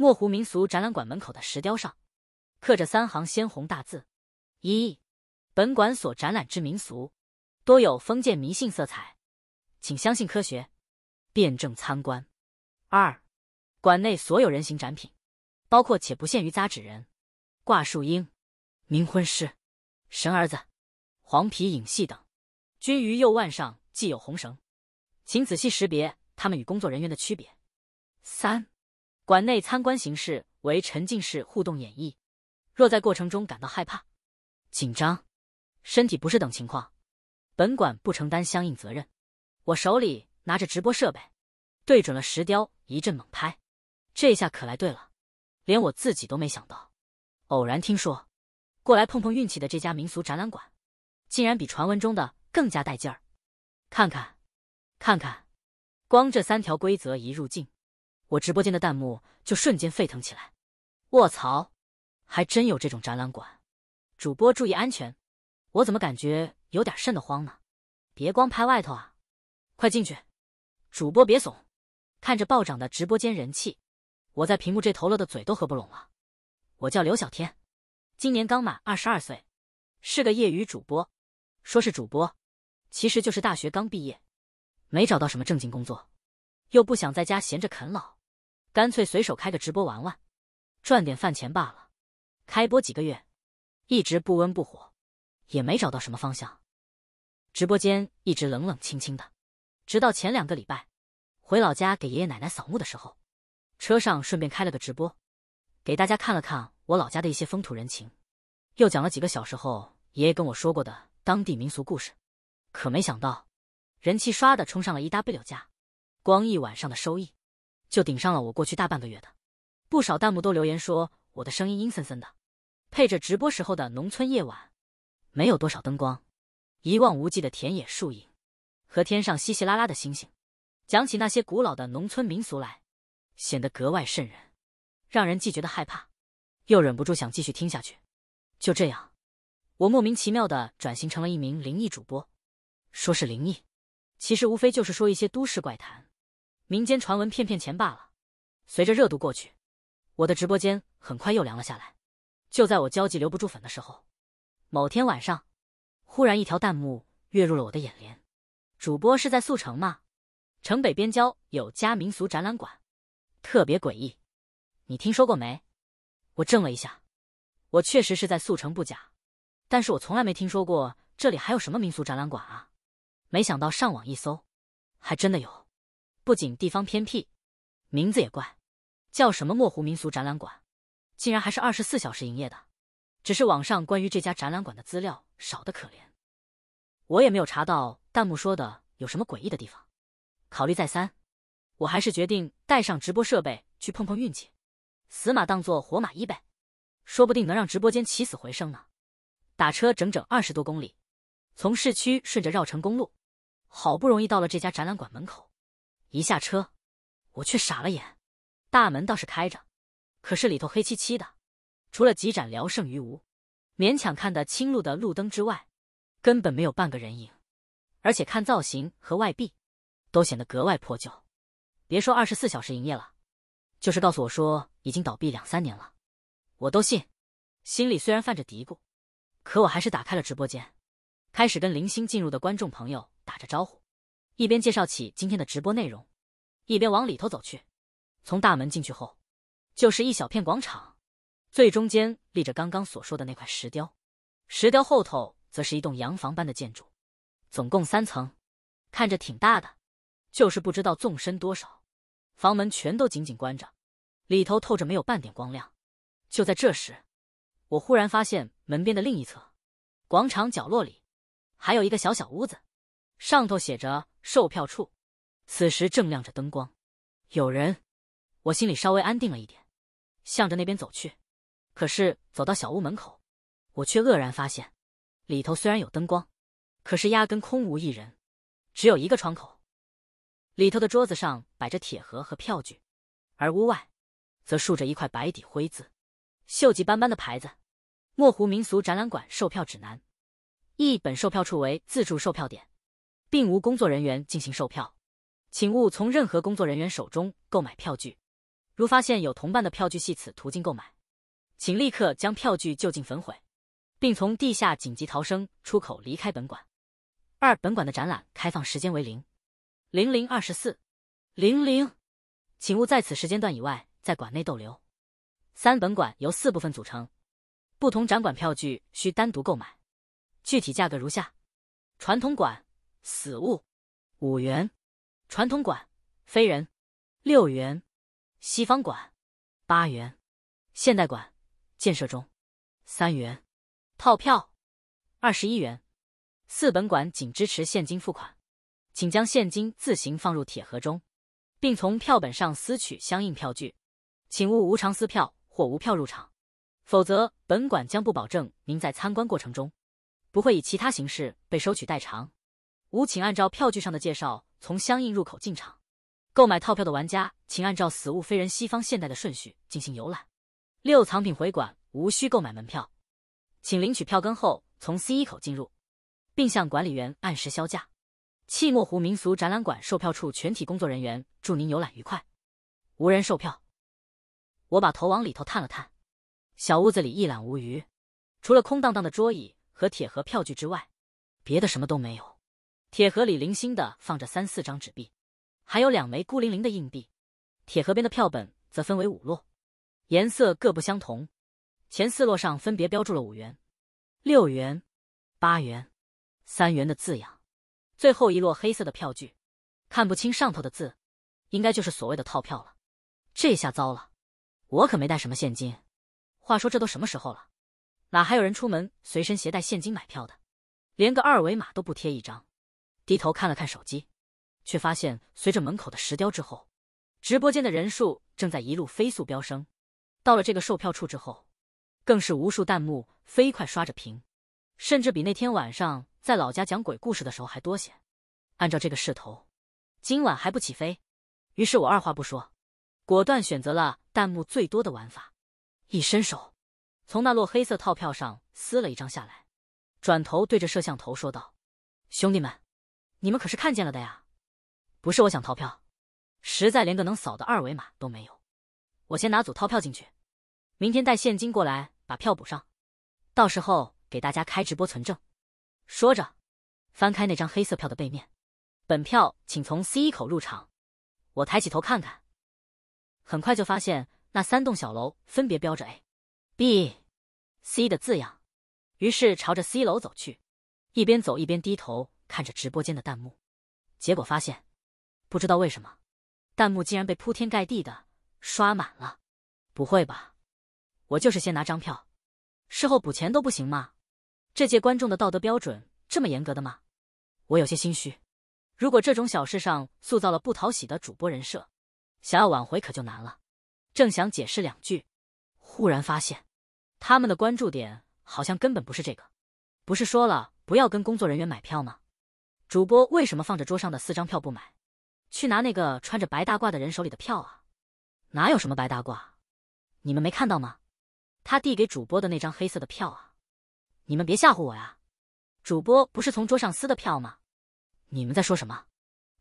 墨湖民俗展览馆门口的石雕上，刻着三行鲜红大字：一、本馆所展览之民俗，多有封建迷信色彩，请相信科学，辩证参观；二、馆内所有人形展品，包括且不限于扎纸人、挂树鹰、冥婚师、神儿子、黄皮影戏等，均于右腕上系有红绳，请仔细识别他们与工作人员的区别；三。馆内参观形式为沉浸式互动演绎，若在过程中感到害怕、紧张、身体不适等情况，本馆不承担相应责任。我手里拿着直播设备，对准了石雕一阵猛拍，这下可来对了，连我自己都没想到，偶然听说，过来碰碰运气的这家民俗展览馆，竟然比传闻中的更加带劲儿。看看，看看，光这三条规则一入境。我直播间的弹幕就瞬间沸腾起来，卧槽，还真有这种展览馆！主播注意安全，我怎么感觉有点瘆得慌呢？别光拍外头啊，快进去！主播别怂！看着暴涨的直播间人气，我在屏幕这头乐的嘴都合不拢了。我叫刘小天，今年刚满二十二岁，是个业余主播。说是主播，其实就是大学刚毕业，没找到什么正经工作，又不想在家闲着啃老。干脆随手开个直播玩玩，赚点饭钱罢了。开播几个月，一直不温不火，也没找到什么方向，直播间一直冷冷清清的。直到前两个礼拜，回老家给爷爷奶奶扫墓的时候，车上顺便开了个直播，给大家看了看我老家的一些风土人情，又讲了几个小时候爷爷跟我说过的当地民俗故事。可没想到，人气刷的冲上了一 W 加，光一晚上的收益。就顶上了我过去大半个月的，不少弹幕都留言说我的声音阴森森的，配着直播时候的农村夜晚，没有多少灯光，一望无际的田野树影，和天上稀稀拉拉的星星，讲起那些古老的农村民俗来，显得格外瘆人，让人既觉得害怕，又忍不住想继续听下去。就这样，我莫名其妙的转型成了一名灵异主播，说是灵异，其实无非就是说一些都市怪谈。民间传闻骗骗钱罢了。随着热度过去，我的直播间很快又凉了下来。就在我焦急留不住粉的时候，某天晚上，忽然一条弹幕跃入了我的眼帘：“主播是在速城吗？城北边郊有家民俗展览馆，特别诡异，你听说过没？”我怔了一下，我确实是在速城不假，但是我从来没听说过这里还有什么民俗展览馆啊！没想到上网一搜，还真的有。不仅地方偏僻，名字也怪，叫什么墨湖民俗展览馆，竟然还是二十四小时营业的。只是网上关于这家展览馆的资料少得可怜，我也没有查到弹幕说的有什么诡异的地方。考虑再三，我还是决定带上直播设备去碰碰运气，死马当做活马医呗，说不定能让直播间起死回生呢。打车整整二十多公里，从市区顺着绕城公路，好不容易到了这家展览馆门口。一下车，我却傻了眼。大门倒是开着，可是里头黑漆漆的，除了几盏聊胜于无、勉强看得清路的路灯之外，根本没有半个人影。而且看造型和外壁，都显得格外破旧。别说二十四小时营业了，就是告诉我说已经倒闭两三年了，我都信。心里虽然犯着嘀咕，可我还是打开了直播间，开始跟零星进入的观众朋友打着招呼。一边介绍起今天的直播内容，一边往里头走去。从大门进去后，就是一小片广场，最中间立着刚刚所说的那块石雕，石雕后头则是一栋洋房般的建筑，总共三层，看着挺大的，就是不知道纵深多少。房门全都紧紧关着，里头透着没有半点光亮。就在这时，我忽然发现门边的另一侧，广场角落里，还有一个小小屋子。上头写着“售票处”，此时正亮着灯光，有人，我心里稍微安定了一点，向着那边走去。可是走到小屋门口，我却愕然发现，里头虽然有灯光，可是压根空无一人，只有一个窗口，里头的桌子上摆着铁盒和票据，而屋外，则竖着一块白底灰字、锈迹斑斑的牌子：“墨湖民俗展览馆售票指南”，一本售票处为自助售票点。并无工作人员进行售票，请勿从任何工作人员手中购买票据。如发现有同伴的票据系此途径购买，请立刻将票据就近焚毁，并从地下紧急逃生出口离开本馆。二本馆的展览开放时间为零零零二十四零零，请勿在此时间段以外在馆内逗留。三本馆由四部分组成，不同展馆票据需单独购买，具体价格如下：传统馆。死物，五元；传统馆非人，六元；西方馆八元；现代馆建设中，三元；套票二十一元。四本馆仅支持现金付款，请将现金自行放入铁盒中，并从票本上撕取相应票据，请勿无偿撕票或无票入场，否则本馆将不保证您在参观过程中不会以其他形式被收取代偿。五，请按照票据上的介绍，从相应入口进场。购买套票的玩家，请按照“死物非人”“西方现代”的顺序进行游览。六，藏品回馆无需购买门票，请领取票根后从 C 口进入，并向管理员按时销价。契墨湖民俗展览馆售票处全体工作人员祝您游览愉快。无人售票。我把头往里头探了探，小屋子里一览无余，除了空荡荡的桌椅和铁盒票据之外，别的什么都没有。铁盒里零星的放着三四张纸币，还有两枚孤零零的硬币。铁盒边的票本则分为五摞，颜色各不相同。前四摞上分别标注了五元、六元、八元、三元的字样。最后一摞黑色的票据，看不清上头的字，应该就是所谓的套票了。这下糟了，我可没带什么现金。话说这都什么时候了，哪还有人出门随身携带现金买票的？连个二维码都不贴一张。低头看了看手机，却发现随着门口的石雕之后，直播间的人数正在一路飞速飙升。到了这个售票处之后，更是无数弹幕飞快刷着屏，甚至比那天晚上在老家讲鬼故事的时候还多些。按照这个势头，今晚还不起飞？于是我二话不说，果断选择了弹幕最多的玩法。一伸手，从那摞黑色套票上撕了一张下来，转头对着摄像头说道：“兄弟们！”你们可是看见了的呀，不是我想逃票，实在连个能扫的二维码都没有。我先拿组套票进去，明天带现金过来把票补上，到时候给大家开直播存证。说着，翻开那张黑色票的背面，本票请从 C 口入场。我抬起头看看，很快就发现那三栋小楼分别标着 A、B、C 的字样，于是朝着 C 楼走去，一边走一边低头。看着直播间的弹幕，结果发现，不知道为什么，弹幕竟然被铺天盖地的刷满了。不会吧？我就是先拿张票，事后补钱都不行吗？这届观众的道德标准这么严格的吗？我有些心虚。如果这种小事上塑造了不讨喜的主播人设，想要挽回可就难了。正想解释两句，忽然发现，他们的关注点好像根本不是这个。不是说了不要跟工作人员买票吗？主播为什么放着桌上的四张票不买，去拿那个穿着白大褂的人手里的票啊？哪有什么白大褂？你们没看到吗？他递给主播的那张黑色的票啊？你们别吓唬我呀！主播不是从桌上撕的票吗？你们在说什么？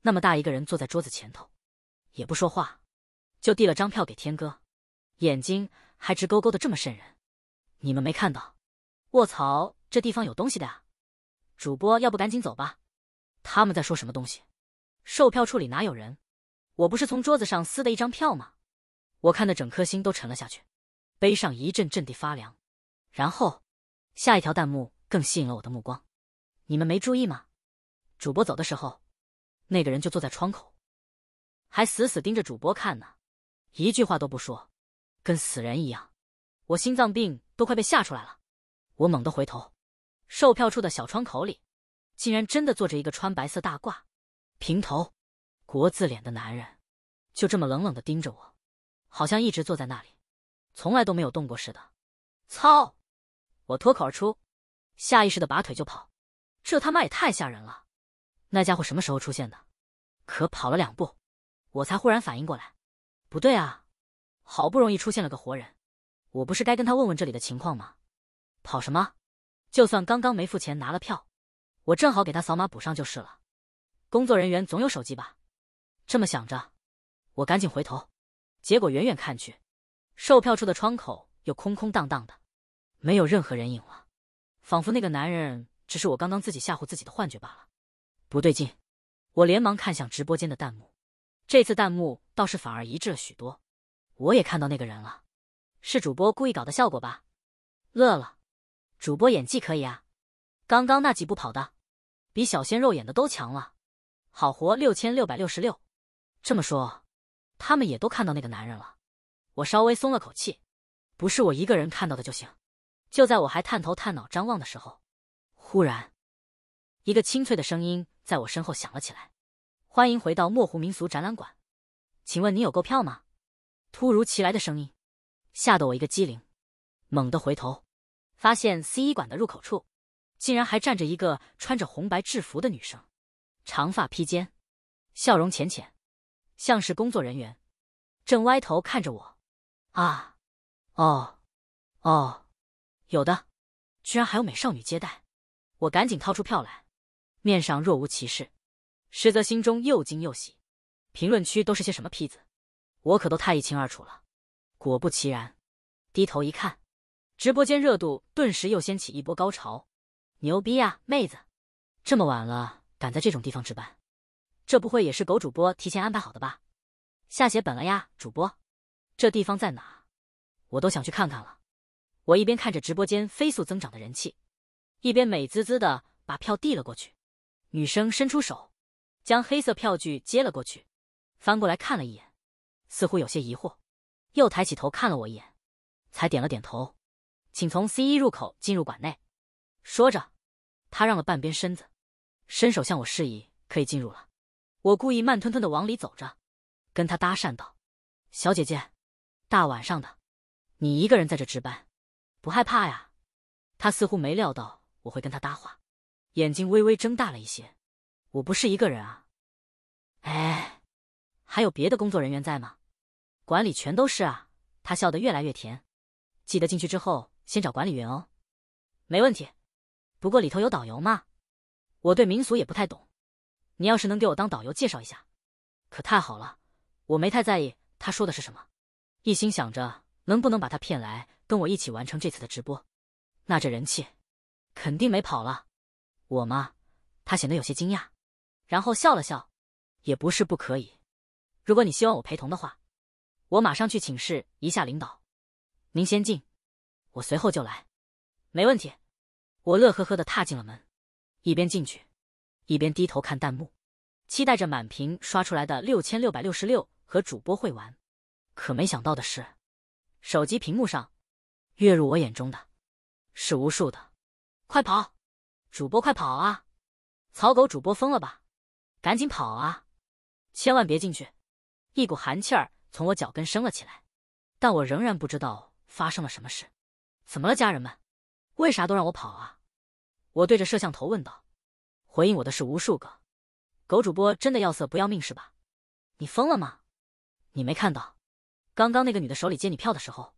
那么大一个人坐在桌子前头，也不说话，就递了张票给天哥，眼睛还直勾勾的这么渗人，你们没看到？卧槽，这地方有东西的呀！主播要不赶紧走吧。他们在说什么东西？售票处里哪有人？我不是从桌子上撕的一张票吗？我看的整颗心都沉了下去，背上一阵阵地发凉。然后，下一条弹幕更吸引了我的目光：你们没注意吗？主播走的时候，那个人就坐在窗口，还死死盯着主播看呢，一句话都不说，跟死人一样。我心脏病都快被吓出来了。我猛地回头，售票处的小窗口里。竟然真的坐着一个穿白色大褂、平头、国字脸的男人，就这么冷冷的盯着我，好像一直坐在那里，从来都没有动过似的。操！我脱口而出，下意识的拔腿就跑。这他妈也太吓人了！那家伙什么时候出现的？可跑了两步，我才忽然反应过来，不对啊！好不容易出现了个活人，我不是该跟他问问这里的情况吗？跑什么？就算刚刚没付钱拿了票。我正好给他扫码补上就是了，工作人员总有手机吧？这么想着，我赶紧回头，结果远远看去，售票处的窗口又空空荡荡的，没有任何人影了，仿佛那个男人只是我刚刚自己吓唬自己的幻觉罢了。不对劲，我连忙看向直播间的弹幕，这次弹幕倒是反而一致了许多。我也看到那个人了，是主播故意搞的效果吧？乐了，主播演技可以啊，刚刚那几步跑的。比小鲜肉演的都强了，好活六千六百六十六。这么说，他们也都看到那个男人了。我稍微松了口气，不是我一个人看到的就行。就在我还探头探脑张望的时候，忽然，一个清脆的声音在我身后响了起来：“欢迎回到墨湖民俗展览馆，请问你有购票吗？”突如其来的声音，吓得我一个机灵，猛地回头，发现 C 馆的入口处。竟然还站着一个穿着红白制服的女生，长发披肩，笑容浅浅，像是工作人员，正歪头看着我。啊，哦，哦，有的，居然还有美少女接待！我赶紧掏出票来，面上若无其事，实则心中又惊又喜。评论区都是些什么坯子，我可都太一清二楚了。果不其然，低头一看，直播间热度顿时又掀起一波高潮。牛逼呀，妹子！这么晚了，敢在这种地方值班，这不会也是狗主播提前安排好的吧？下血本了呀，主播！这地方在哪？我都想去看看了。我一边看着直播间飞速增长的人气，一边美滋滋的把票递了过去。女生伸出手，将黑色票据接了过去，翻过来看了一眼，似乎有些疑惑，又抬起头看了我一眼，才点了点头：“请从 C 一入口进入馆内。”说着，他让了半边身子，伸手向我示意可以进入了。我故意慢吞吞的往里走着，跟他搭讪道：“小姐姐，大晚上的，你一个人在这值班，不害怕呀？”他似乎没料到我会跟他搭话，眼睛微微睁大了一些。“我不是一个人啊，哎，还有别的工作人员在吗？管理全都是啊。”他笑得越来越甜。“记得进去之后先找管理员哦。”“没问题。”不过里头有导游吗？我对民俗也不太懂，你要是能给我当导游介绍一下，可太好了。我没太在意他说的是什么，一心想着能不能把他骗来跟我一起完成这次的直播，那这人气肯定没跑了。我嘛，他显得有些惊讶，然后笑了笑，也不是不可以。如果你希望我陪同的话，我马上去请示一下领导。您先进，我随后就来，没问题。我乐呵呵的踏进了门，一边进去，一边低头看弹幕，期待着满屏刷出来的六千六百六十六和主播会玩。可没想到的是，手机屏幕上跃入我眼中的，是无数的“快跑，主播快跑啊！草狗主播疯了吧！赶紧跑啊！千万别进去！”一股寒气儿从我脚跟升了起来，但我仍然不知道发生了什么事。怎么了，家人们？为啥都让我跑啊？我对着摄像头问道：“回应我的是无数个狗主播，真的要色不要命是吧？你疯了吗？你没看到，刚刚那个女的手里接你票的时候，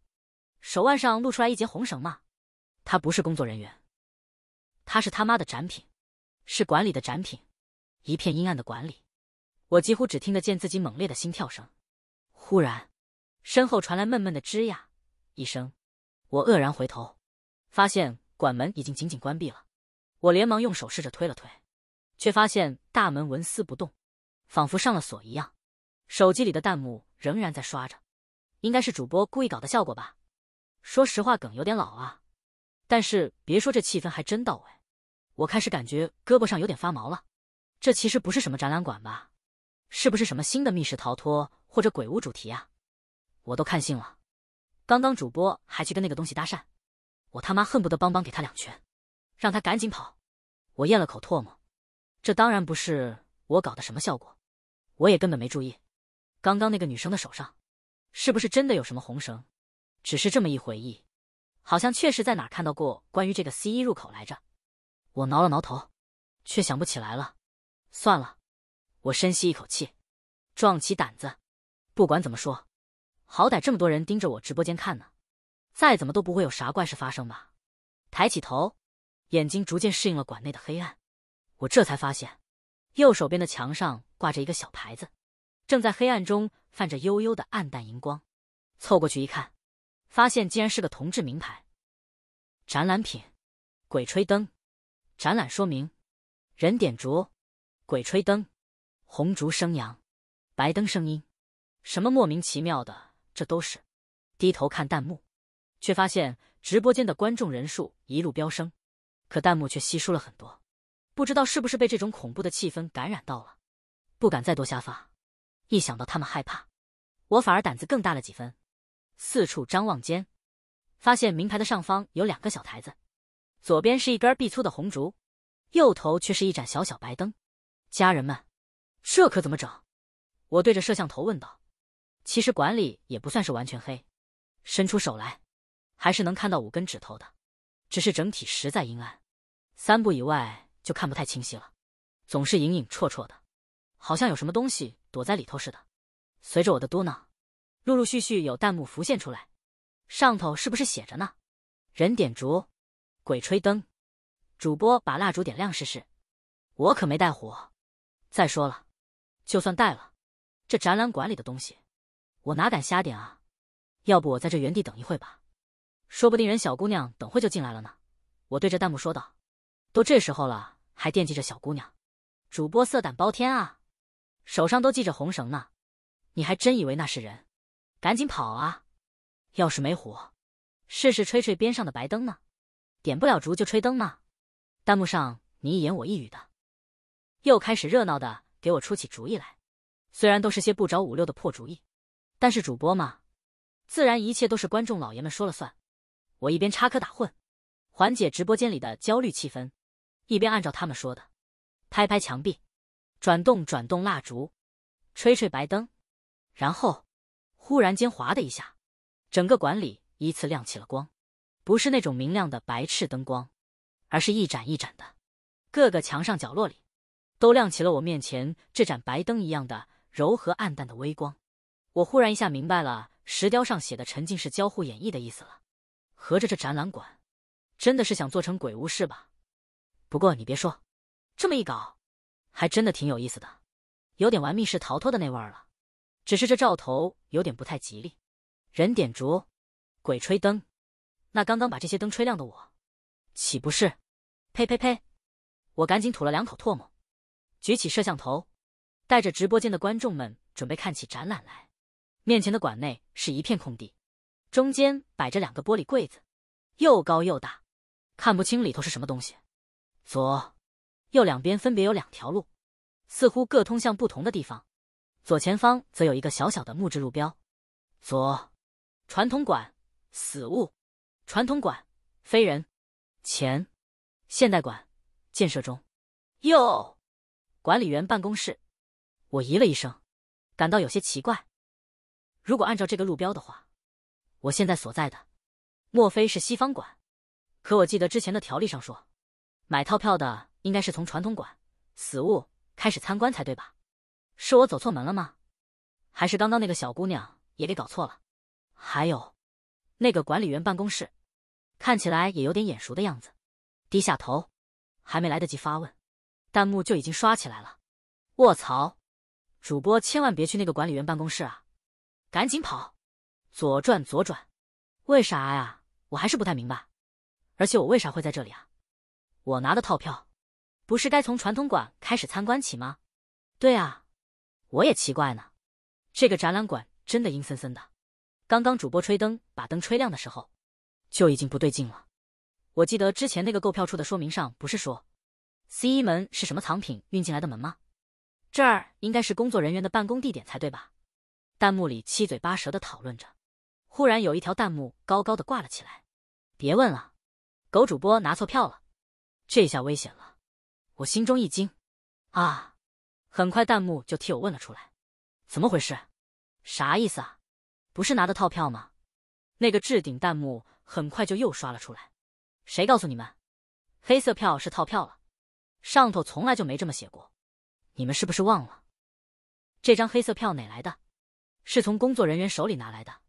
手腕上露出来一截红绳吗？她不是工作人员，她是他妈的展品，是馆里的展品。一片阴暗的馆里，我几乎只听得见自己猛烈的心跳声。忽然，身后传来闷闷的吱呀一声，我愕然回头，发现馆门已经紧紧关闭了。”我连忙用手试着推了推，却发现大门纹丝不动，仿佛上了锁一样。手机里的弹幕仍然在刷着，应该是主播故意搞的效果吧。说实话，梗有点老啊，但是别说这气氛还真到位。我开始感觉胳膊上有点发毛了，这其实不是什么展览馆吧？是不是什么新的密室逃脱或者鬼屋主题啊？我都看信了。刚刚主播还去跟那个东西搭讪，我他妈恨不得帮帮给他两拳。让他赶紧跑！我咽了口唾沫，这当然不是我搞的什么效果，我也根本没注意。刚刚那个女生的手上，是不是真的有什么红绳？只是这么一回忆，好像确实在哪看到过关于这个 C 一入口来着。我挠了挠头，却想不起来了。算了，我深吸一口气，壮起胆子。不管怎么说，好歹这么多人盯着我直播间看呢，再怎么都不会有啥怪事发生吧？抬起头。眼睛逐渐适应了馆内的黑暗，我这才发现，右手边的墙上挂着一个小牌子，正在黑暗中泛着幽幽的暗淡荧光。凑过去一看，发现竟然是个铜制名牌。展览品，鬼吹灯，展览说明，人点烛，鬼吹灯，红烛生阳，白灯生阴。什么莫名其妙的，这都是。低头看弹幕，却发现直播间的观众人数一路飙升。可弹幕却稀疏了很多，不知道是不是被这种恐怖的气氛感染到了，不敢再多瞎发。一想到他们害怕，我反而胆子更大了几分。四处张望间，发现名牌的上方有两个小台子，左边是一根儿壁粗的红烛，右头却是一盏小小白灯。家人们，这可怎么整？我对着摄像头问道。其实馆里也不算是完全黑，伸出手来，还是能看到五根指头的，只是整体实在阴暗。三步以外就看不太清晰了，总是隐隐绰绰的，好像有什么东西躲在里头似的。随着我的嘟囔，陆陆续续有弹幕浮现出来，上头是不是写着呢？人点烛，鬼吹灯。主播把蜡烛点亮试试，我可没带火。再说了，就算带了，这展览馆里的东西，我哪敢瞎点啊？要不我在这原地等一会吧，说不定人小姑娘等会就进来了呢。我对着弹幕说道。都这时候了，还惦记着小姑娘，主播色胆包天啊！手上都系着红绳呢，你还真以为那是人？赶紧跑啊！要是没火，试试吹吹边上的白灯呢？点不了烛就吹灯呢，弹幕上你一言我一语的，又开始热闹的给我出起主意来。虽然都是些不着五六的破主意，但是主播嘛，自然一切都是观众老爷们说了算。我一边插科打诨，缓解直播间里的焦虑气氛。一边按照他们说的，拍拍墙壁，转动转动蜡烛，吹吹白灯，然后，忽然间“哗”的一下，整个馆里依次亮起了光，不是那种明亮的白炽灯光，而是一盏一盏的，各个墙上角落里，都亮起了我面前这盏白灯一样的柔和暗淡的微光。我忽然一下明白了石雕上写的“沉浸式交互演绎”的意思了，合着这展览馆，真的是想做成鬼屋是吧？不过你别说，这么一搞，还真的挺有意思的，有点玩密室逃脱的那味儿了。只是这兆头有点不太吉利，人点烛，鬼吹灯。那刚刚把这些灯吹亮的我，岂不是？呸呸呸！我赶紧吐了两口唾沫，举起摄像头，带着直播间的观众们准备看起展览来。面前的馆内是一片空地，中间摆着两个玻璃柜子，又高又大，看不清里头是什么东西。左、右两边分别有两条路，似乎各通向不同的地方。左前方则有一个小小的木质路标。左，传统馆死物；传统馆非人。前，现代馆建设中。右，管理员办公室。我咦了一声，感到有些奇怪。如果按照这个路标的话，我现在所在的，莫非是西方馆？可我记得之前的条例上说。买套票的应该是从传统馆死物开始参观才对吧？是我走错门了吗？还是刚刚那个小姑娘也给搞错了？还有，那个管理员办公室看起来也有点眼熟的样子。低下头，还没来得及发问，弹幕就已经刷起来了。卧槽！主播千万别去那个管理员办公室啊！赶紧跑！左转左转！为啥呀？我还是不太明白。而且我为啥会在这里啊？我拿的套票，不是该从传统馆开始参观起吗？对啊，我也奇怪呢。这个展览馆真的阴森森的。刚刚主播吹灯把灯吹亮的时候，就已经不对劲了。我记得之前那个购票处的说明上不是说，C 一门是什么藏品运进来的门吗？这儿应该是工作人员的办公地点才对吧？弹幕里七嘴八舌的讨论着，忽然有一条弹幕高高的挂了起来：“别问了，狗主播拿错票了。”这下危险了，我心中一惊，啊！很快弹幕就替我问了出来：“怎么回事？啥意思啊？不是拿的套票吗？”那个置顶弹幕很快就又刷了出来：“谁告诉你们，黑色票是套票了？上头从来就没这么写过，你们是不是忘了？这张黑色票哪来的？是从工作人员手里拿来的，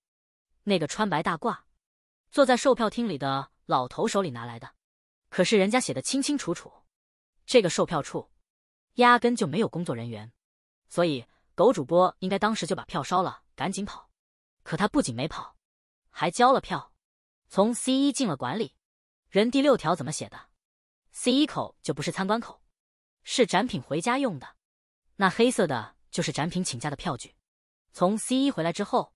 那个穿白大褂、坐在售票厅里的老头手里拿来的。”可是人家写的清清楚楚，这个售票处压根就没有工作人员，所以狗主播应该当时就把票烧了，赶紧跑。可他不仅没跑，还交了票，从 C 一进了馆里。人第六条怎么写的？C 一口就不是参观口，是展品回家用的。那黑色的就是展品请假的票据。从 C 一回来之后，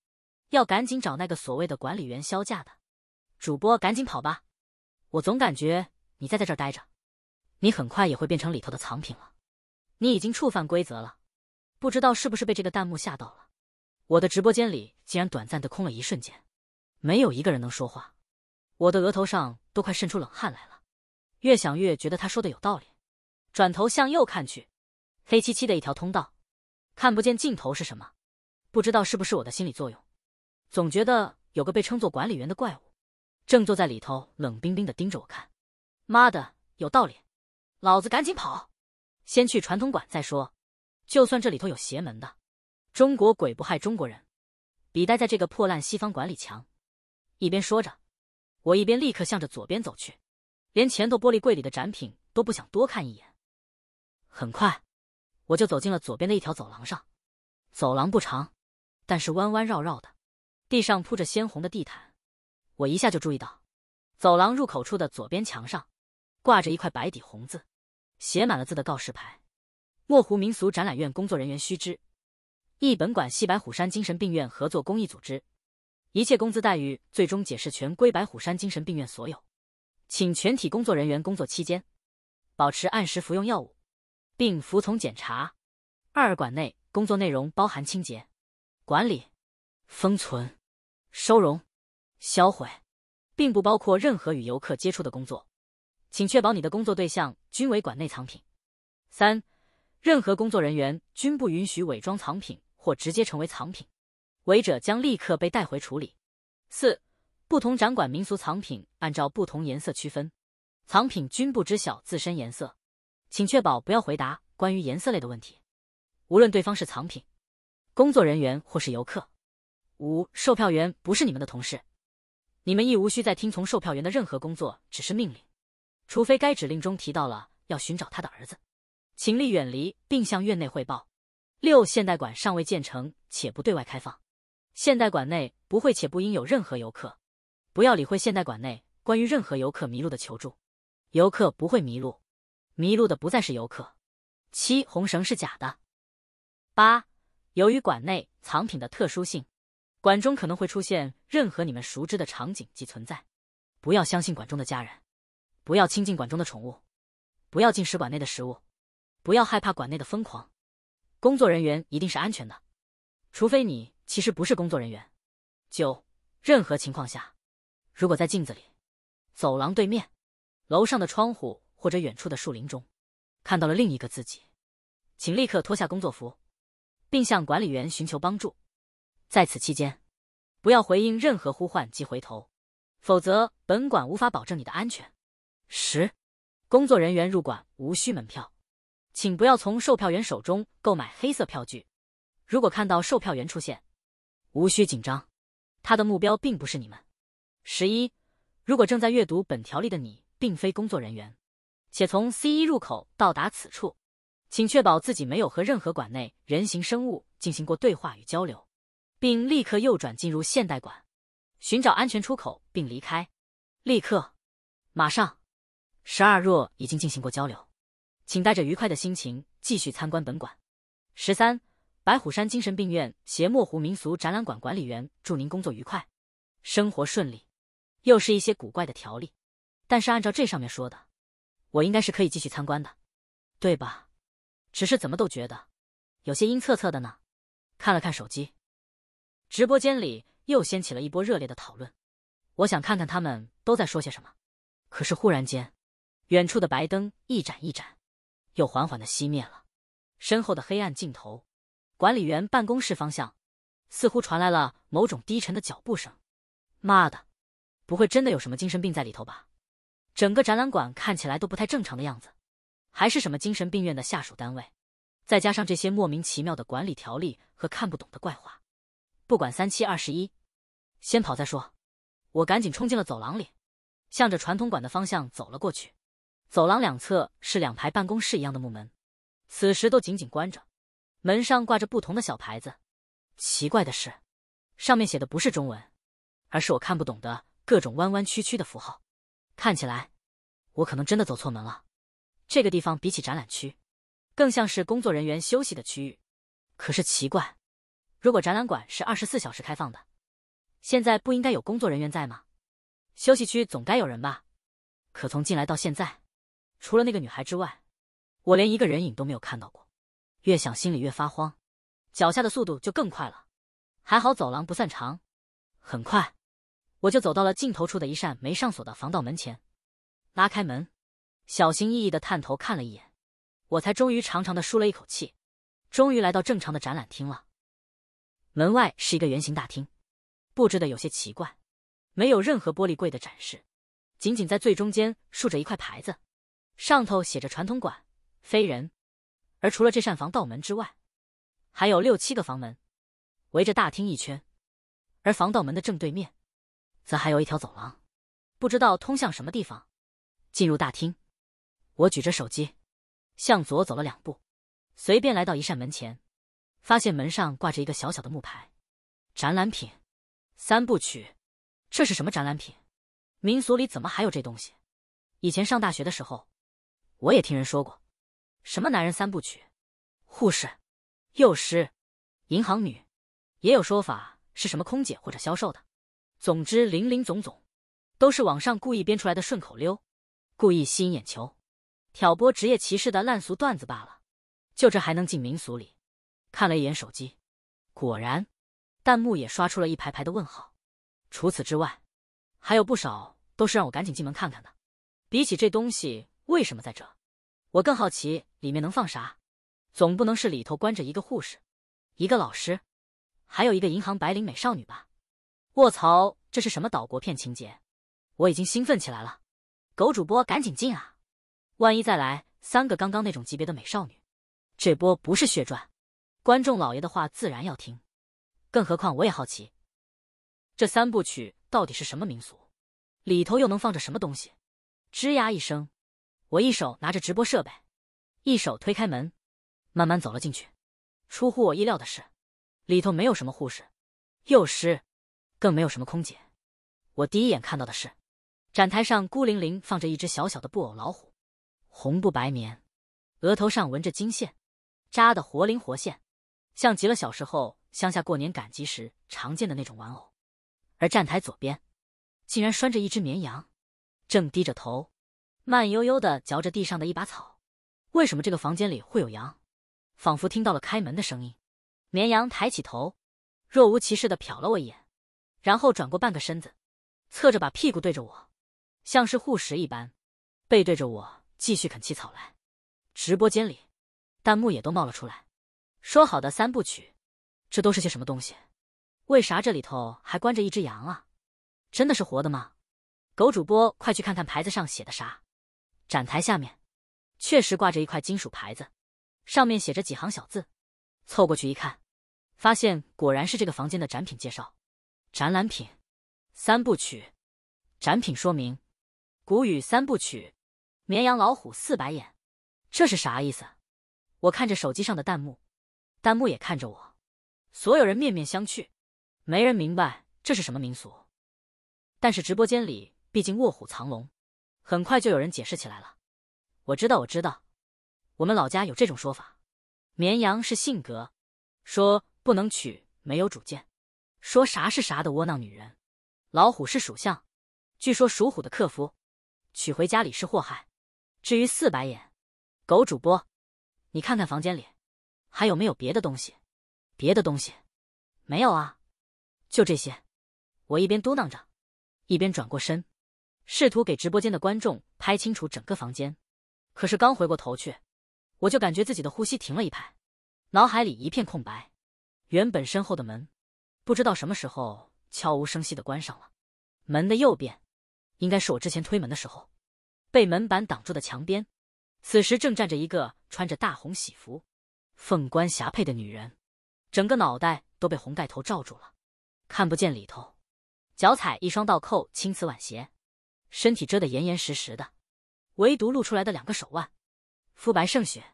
要赶紧找那个所谓的管理员销假的。主播赶紧跑吧，我总感觉。你再在这儿待着，你很快也会变成里头的藏品了。你已经触犯规则了，不知道是不是被这个弹幕吓到了？我的直播间里竟然短暂的空了一瞬间，没有一个人能说话，我的额头上都快渗出冷汗来了。越想越觉得他说的有道理，转头向右看去，黑漆漆的一条通道，看不见尽头是什么。不知道是不是我的心理作用，总觉得有个被称作管理员的怪物，正坐在里头冷冰冰的盯着我看。妈的，有道理，老子赶紧跑，先去传统馆再说。就算这里头有邪门的，中国鬼不害中国人，比待在这个破烂西方馆里强。一边说着，我一边立刻向着左边走去，连前头玻璃柜里的展品都不想多看一眼。很快，我就走进了左边的一条走廊上。走廊不长，但是弯弯绕绕的，地上铺着鲜红的地毯。我一下就注意到，走廊入口处的左边墙上。挂着一块白底红字、写满了字的告示牌。墨湖民俗展览院工作人员须知：一、本馆西白虎山精神病院合作公益组织，一切工资待遇、最终解释权归白虎山精神病院所有。请全体工作人员工作期间保持按时服用药物，并服从检查。二、馆内工作内容包含清洁、管理、封存、收容、销毁，并不包括任何与游客接触的工作。请确保你的工作对象均为馆内藏品。三、任何工作人员均不允许伪装藏品或直接成为藏品，违者将立刻被带回处理。四、不同展馆民俗藏品按照不同颜色区分，藏品均不知晓自身颜色，请确保不要回答关于颜色类的问题，无论对方是藏品、工作人员或是游客。五、售票员不是你们的同事，你们亦无需再听从售票员的任何工作指示命令。除非该指令中提到了要寻找他的儿子，请立远离并向院内汇报。六，现代馆尚未建成且不对外开放，现代馆内不会且不应有任何游客。不要理会现代馆内关于任何游客迷路的求助，游客不会迷路，迷路的不再是游客。七，红绳是假的。八，由于馆内藏品的特殊性，馆中可能会出现任何你们熟知的场景及存在。不要相信馆中的家人。不要亲近馆中的宠物，不要进食馆内的食物，不要害怕馆内的疯狂。工作人员一定是安全的，除非你其实不是工作人员。九，任何情况下，如果在镜子里、走廊对面、楼上的窗户或者远处的树林中，看到了另一个自己，请立刻脱下工作服，并向管理员寻求帮助。在此期间，不要回应任何呼唤及回头，否则本馆无法保证你的安全。十，工作人员入馆无需门票，请不要从售票员手中购买黑色票据。如果看到售票员出现，无需紧张，他的目标并不是你们。十一，如果正在阅读本条例的你并非工作人员，且从 C 一入口到达此处，请确保自己没有和任何馆内人形生物进行过对话与交流，并立刻右转进入现代馆，寻找安全出口并离开。立刻，马上。十二，若已经进行过交流，请带着愉快的心情继续参观本馆。十三，白虎山精神病院协墨湖民俗展览馆管理员祝您工作愉快，生活顺利。又是一些古怪的条例，但是按照这上面说的，我应该是可以继续参观的，对吧？只是怎么都觉得有些阴恻恻的呢。看了看手机，直播间里又掀起了一波热烈的讨论。我想看看他们都在说些什么，可是忽然间。远处的白灯一盏一盏，又缓缓的熄灭了。身后的黑暗尽头，管理员办公室方向，似乎传来了某种低沉的脚步声。妈的，不会真的有什么精神病在里头吧？整个展览馆看起来都不太正常的样子，还是什么精神病院的下属单位？再加上这些莫名其妙的管理条例和看不懂的怪话，不管三七二十一，先跑再说。我赶紧冲进了走廊里，向着传统馆的方向走了过去。走廊两侧是两排办公室一样的木门，此时都紧紧关着，门上挂着不同的小牌子。奇怪的是，上面写的不是中文，而是我看不懂的各种弯弯曲曲的符号。看起来，我可能真的走错门了。这个地方比起展览区，更像是工作人员休息的区域。可是奇怪，如果展览馆是二十四小时开放的，现在不应该有工作人员在吗？休息区总该有人吧？可从进来到现在。除了那个女孩之外，我连一个人影都没有看到过。越想心里越发慌，脚下的速度就更快了。还好走廊不算长，很快我就走到了尽头处的一扇没上锁的防盗门前，拉开门，小心翼翼的探头看了一眼，我才终于长长的舒了一口气，终于来到正常的展览厅了。门外是一个圆形大厅，布置的有些奇怪，没有任何玻璃柜的展示，仅仅在最中间竖着一块牌子。上头写着“传统馆”，非人。而除了这扇防盗门之外，还有六七个房门围着大厅一圈，而防盗门的正对面，则还有一条走廊，不知道通向什么地方。进入大厅，我举着手机向左走了两步，随便来到一扇门前，发现门上挂着一个小小的木牌：“展览品，三部曲。”这是什么展览品？民俗里怎么还有这东西？以前上大学的时候。我也听人说过，什么男人三部曲，护士、幼师、银行女，也有说法是什么空姐或者销售的，总之林林总总，都是网上故意编出来的顺口溜，故意吸引眼球，挑拨职业歧视的烂俗段子罢了。就这还能进民俗里？看了一眼手机，果然，弹幕也刷出了一排排的问号。除此之外，还有不少都是让我赶紧进门看看的。比起这东西。为什么在这？我更好奇里面能放啥，总不能是里头关着一个护士、一个老师，还有一个银行白领美少女吧？卧槽，这是什么岛国片情节？我已经兴奋起来了，狗主播赶紧进啊！万一再来三个刚刚那种级别的美少女，这波不是血赚！观众老爷的话自然要听，更何况我也好奇，这三部曲到底是什么民俗，里头又能放着什么东西？吱呀一声。我一手拿着直播设备，一手推开门，慢慢走了进去。出乎我意料的是，里头没有什么护士、幼师，更没有什么空姐。我第一眼看到的是，展台上孤零零放着一只小小的布偶老虎，红布白棉，额头上纹着金线，扎的活灵活现，像极了小时候乡下过年赶集时常见的那种玩偶。而站台左边，竟然拴着一只绵羊，正低着头。慢悠悠的嚼着地上的一把草，为什么这个房间里会有羊？仿佛听到了开门的声音，绵羊抬起头，若无其事的瞟了我一眼，然后转过半个身子，侧着把屁股对着我，像是护食一般，背对着我继续啃起草来。直播间里，弹幕也都冒了出来，说好的三部曲，这都是些什么东西？为啥这里头还关着一只羊啊？真的是活的吗？狗主播，快去看看牌子上写的啥！展台下面，确实挂着一块金属牌子，上面写着几行小字。凑过去一看，发现果然是这个房间的展品介绍。展览品三部曲，展品说明：古语三部曲，绵羊老虎四白眼。这是啥意思？我看着手机上的弹幕，弹幕也看着我。所有人面面相觑，没人明白这是什么民俗。但是直播间里毕竟卧虎藏龙。很快就有人解释起来了。我知道，我知道，我们老家有这种说法：绵羊是性格，说不能娶没有主见，说啥是啥的窝囊女人；老虎是属相，据说属虎的克夫，娶回家里是祸害。至于四白眼，狗主播，你看看房间里还有没有别的东西？别的东西没有啊，就这些。我一边嘟囔着，一边转过身。试图给直播间的观众拍清楚整个房间，可是刚回过头去，我就感觉自己的呼吸停了一拍，脑海里一片空白。原本身后的门，不知道什么时候悄无声息的关上了。门的右边，应该是我之前推门的时候，被门板挡住的墙边，此时正站着一个穿着大红喜服、凤冠霞帔的女人，整个脑袋都被红盖头罩住了，看不见里头。脚踩一双倒扣青瓷碗鞋。身体遮得严严实实的，唯独露出来的两个手腕，肤白胜雪，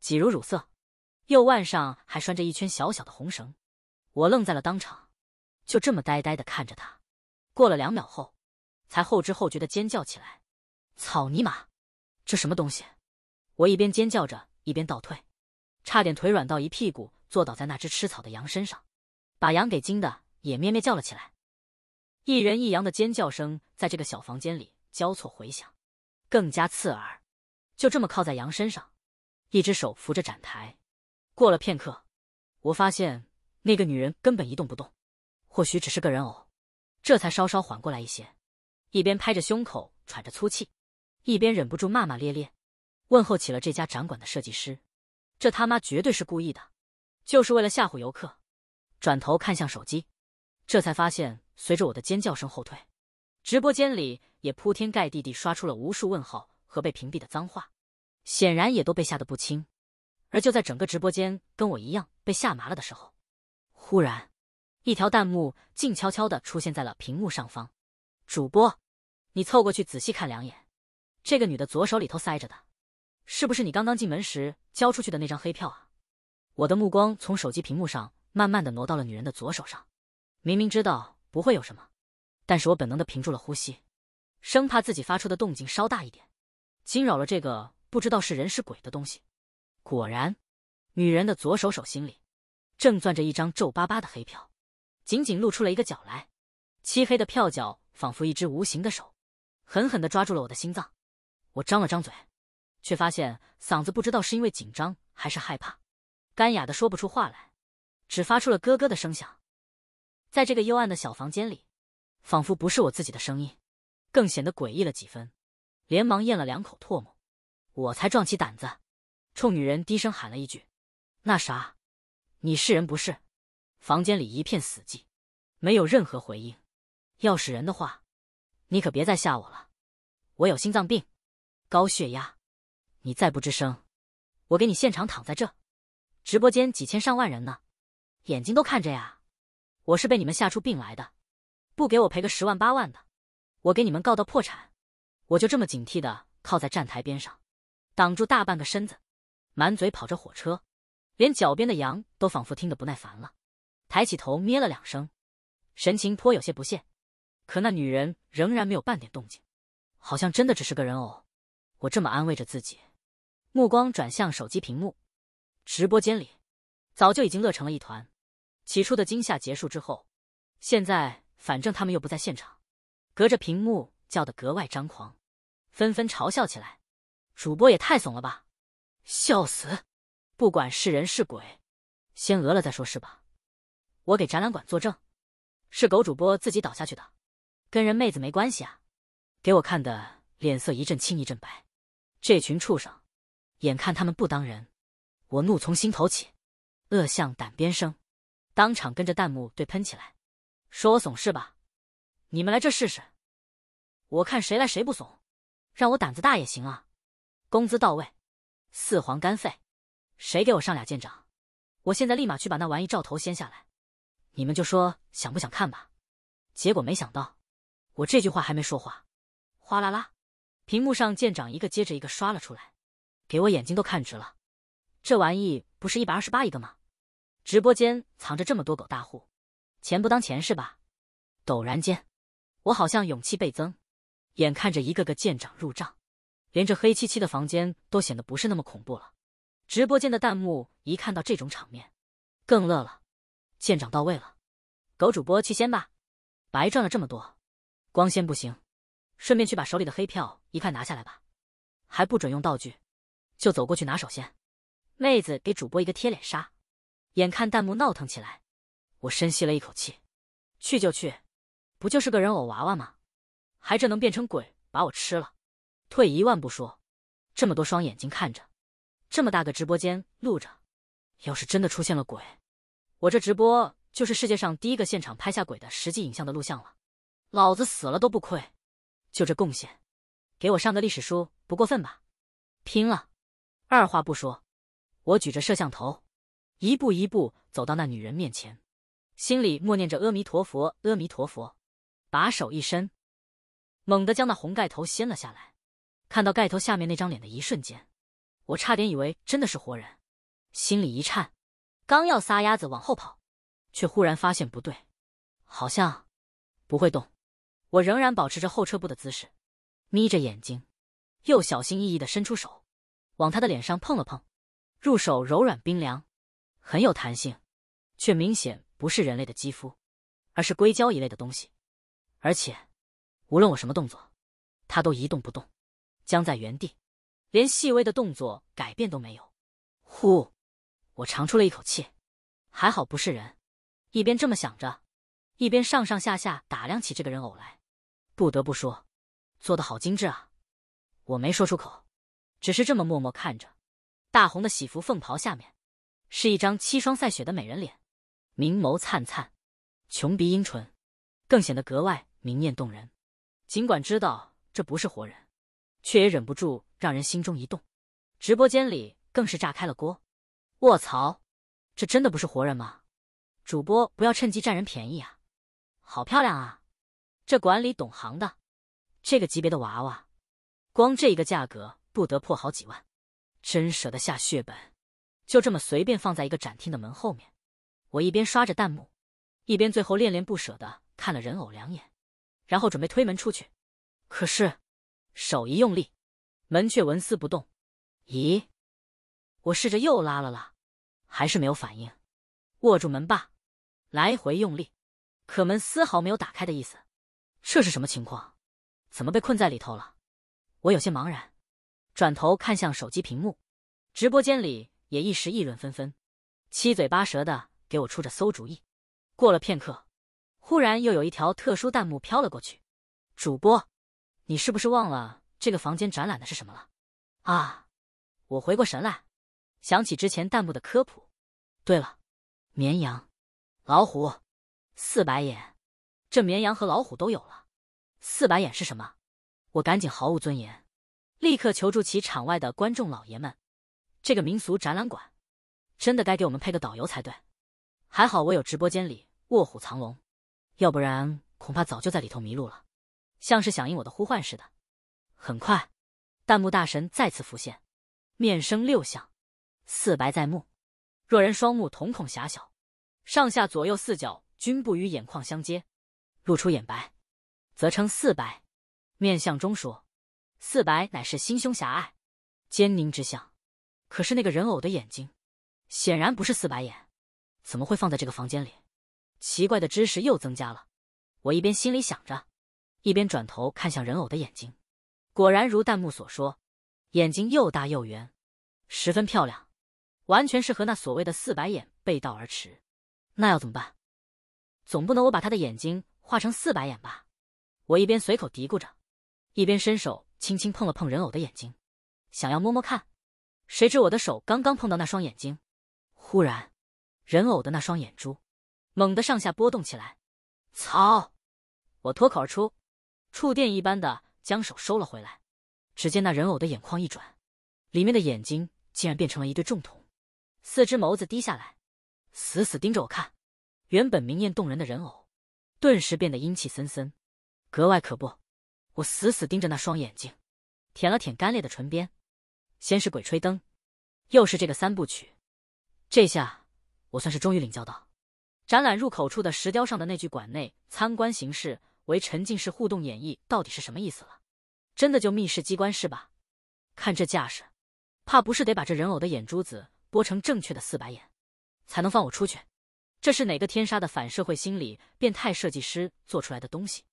几如乳色，右腕上还拴着一圈小小的红绳。我愣在了当场，就这么呆呆的看着他，过了两秒后，才后知后觉的尖叫起来：“草泥马，这什么东西！”我一边尖叫着，一边倒退，差点腿软到一屁股坐倒在那只吃草的羊身上，把羊给惊的也咩咩叫了起来。一人一羊的尖叫声在这个小房间里交错回响，更加刺耳。就这么靠在羊身上，一只手扶着展台。过了片刻，我发现那个女人根本一动不动，或许只是个人偶。这才稍稍缓过来一些，一边拍着胸口喘着粗气，一边忍不住骂骂咧咧，问候起了这家展馆的设计师。这他妈绝对是故意的，就是为了吓唬游客。转头看向手机。这才发现，随着我的尖叫声后退，直播间里也铺天盖地地刷出了无数问号和被屏蔽的脏话，显然也都被吓得不轻。而就在整个直播间跟我一样被吓麻了的时候，忽然，一条弹幕静悄悄的出现在了屏幕上方：“主播，你凑过去仔细看两眼，这个女的左手里头塞着的，是不是你刚刚进门时交出去的那张黑票啊？”我的目光从手机屏幕上慢慢的挪到了女人的左手上。明明知道不会有什么，但是我本能的屏住了呼吸，生怕自己发出的动静稍大一点，惊扰了这个不知道是人是鬼的东西。果然，女人的左手手心里，正攥着一张皱巴巴的黑票，仅仅露出了一个角来。漆黑的票角仿佛一只无形的手，狠狠的抓住了我的心脏。我张了张嘴，却发现嗓子不知道是因为紧张还是害怕，干哑的说不出话来，只发出了咯咯的声响。在这个幽暗的小房间里，仿佛不是我自己的声音，更显得诡异了几分。连忙咽了两口唾沫，我才壮起胆子，冲女人低声喊了一句：“那啥，你是人不是？”房间里一片死寂，没有任何回应。要是人的话，你可别再吓我了，我有心脏病，高血压。你再不吱声，我给你现场躺在这。直播间几千上万人呢，眼睛都看着呀。我是被你们吓出病来的，不给我赔个十万八万的，我给你们告到破产！我就这么警惕的靠在站台边上，挡住大半个身子，满嘴跑着火车，连脚边的羊都仿佛听得不耐烦了，抬起头咩了两声，神情颇有些不屑。可那女人仍然没有半点动静，好像真的只是个人偶。我这么安慰着自己，目光转向手机屏幕，直播间里早就已经乐成了一团。起初的惊吓结束之后，现在反正他们又不在现场，隔着屏幕叫得格外张狂，纷纷嘲笑起来。主播也太怂了吧！笑死！不管是人是鬼，先讹了再说，是吧？我给展览馆作证，是狗主播自己倒下去的，跟人妹子没关系啊！给我看的脸色一阵青一阵白，这群畜生！眼看他们不当人，我怒从心头起，恶向胆边生。当场跟着弹幕对喷起来，说我怂是吧？你们来这试试，我看谁来谁不怂，让我胆子大也行啊！工资到位，四皇肝肺，谁给我上俩舰长？我现在立马去把那玩意照头掀下来，你们就说想不想看吧。结果没想到，我这句话还没说话，哗啦啦，屏幕上舰长一个接着一个刷了出来，给我眼睛都看直了。这玩意不是一百二十八一个吗？直播间藏着这么多狗大户，钱不当钱是吧？陡然间，我好像勇气倍增。眼看着一个个舰长入账，连这黑漆漆的房间都显得不是那么恐怖了。直播间的弹幕一看到这种场面，更乐了。舰长到位了，狗主播去掀吧，白赚了这么多，光鲜不行，顺便去把手里的黑票一块拿下来吧，还不准用道具，就走过去拿手先，妹子给主播一个贴脸杀。眼看弹幕闹腾起来，我深吸了一口气，去就去，不就是个人偶娃娃吗？还这能变成鬼把我吃了？退一万步说，这么多双眼睛看着，这么大个直播间录着，要是真的出现了鬼，我这直播就是世界上第一个现场拍下鬼的实际影像的录像了，老子死了都不亏。就这贡献，给我上个历史书不过分吧？拼了！二话不说，我举着摄像头。一步一步走到那女人面前，心里默念着“阿弥陀佛，阿弥陀佛”，把手一伸，猛地将那红盖头掀了下来。看到盖头下面那张脸的一瞬间，我差点以为真的是活人，心里一颤，刚要撒丫子往后跑，却忽然发现不对，好像不会动。我仍然保持着后撤步的姿势，眯着眼睛，又小心翼翼的伸出手，往他的脸上碰了碰，入手柔软冰凉。很有弹性，却明显不是人类的肌肤，而是硅胶一类的东西。而且，无论我什么动作，它都一动不动，僵在原地，连细微的动作改变都没有。呼，我长出了一口气，还好不是人。一边这么想着，一边上上下下打量起这个人偶来。不得不说，做的好精致啊！我没说出口，只是这么默默看着，大红的喜服凤袍下面。是一张七霜赛雪的美人脸，明眸灿灿，穷鼻阴唇，更显得格外明艳动人。尽管知道这不是活人，却也忍不住让人心中一动。直播间里更是炸开了锅：“卧槽，这真的不是活人吗？主播不要趁机占人便宜啊！”“好漂亮啊，这管理懂行的，这个级别的娃娃，光这一个价格不得破好几万？真舍得下血本。”就这么随便放在一个展厅的门后面，我一边刷着弹幕，一边最后恋恋不舍的看了人偶两眼，然后准备推门出去，可是手一用力，门却纹丝不动。咦？我试着又拉了拉，还是没有反应。握住门把，来回用力，可门丝毫没有打开的意思。这是什么情况？怎么被困在里头了？我有些茫然，转头看向手机屏幕，直播间里。也一时议论纷纷，七嘴八舌的给我出着馊主意。过了片刻，忽然又有一条特殊弹幕飘了过去：“主播，你是不是忘了这个房间展览的是什么了？”啊！我回过神来，想起之前弹幕的科普。对了，绵羊、老虎、四白眼，这绵羊和老虎都有了。四白眼是什么？我赶紧毫无尊严，立刻求助其场外的观众老爷们。这个民俗展览馆，真的该给我们配个导游才对。还好我有直播间里卧虎藏龙，要不然恐怕早就在里头迷路了。像是响应我的呼唤似的，很快，弹幕大神再次浮现。面生六相，四白在目。若人双目瞳孔狭小，上下左右四角均不与眼眶相接，露出眼白，则称四白。面相中说，四白乃是心胸狭隘、奸佞之相。可是那个人偶的眼睛，显然不是四白眼，怎么会放在这个房间里？奇怪的知识又增加了。我一边心里想着，一边转头看向人偶的眼睛，果然如弹幕所说，眼睛又大又圆，十分漂亮，完全是和那所谓的四白眼背道而驰。那要怎么办？总不能我把他的眼睛画成四白眼吧？我一边随口嘀咕着，一边伸手轻轻碰了碰人偶的眼睛，想要摸摸看。谁知我的手刚刚碰到那双眼睛，忽然，人偶的那双眼珠猛地上下波动起来。操！我脱口而出，触电一般的将手收了回来。只见那人偶的眼眶一转，里面的眼睛竟然变成了一对重瞳，四只眸子低下来，死死盯着我看。原本明艳动人的人偶，顿时变得阴气森森，格外可怖。我死死盯着那双眼睛，舔了舔干裂的唇边。先是鬼吹灯，又是这个三部曲，这下我算是终于领教到，展览入口处的石雕上的那句“馆内参观形式为沉浸式互动演绎”到底是什么意思了。真的就密室机关是吧？看这架势，怕不是得把这人偶的眼珠子拨成正确的四白眼，才能放我出去。这是哪个天杀的反社会心理变态设计师做出来的东西？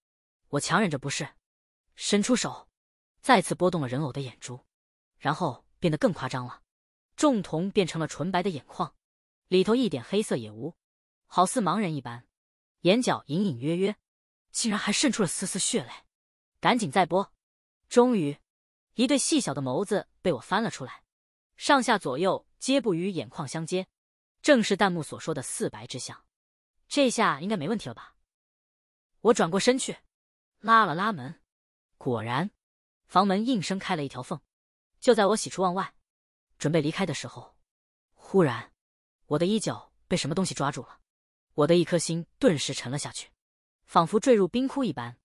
我强忍着不适，伸出手，再次拨动了人偶的眼珠。然后变得更夸张了，重瞳变成了纯白的眼眶，里头一点黑色也无，好似盲人一般。眼角隐隐约约，竟然还渗出了丝丝血泪。赶紧再拨。终于，一对细小的眸子被我翻了出来，上下左右皆不与眼眶相接，正是弹幕所说的四白之相。这下应该没问题了吧？我转过身去，拉了拉门，果然，房门应声开了一条缝。就在我喜出望外，准备离开的时候，忽然，我的衣角被什么东西抓住了，我的一颗心顿时沉了下去，仿佛坠入冰窟一般，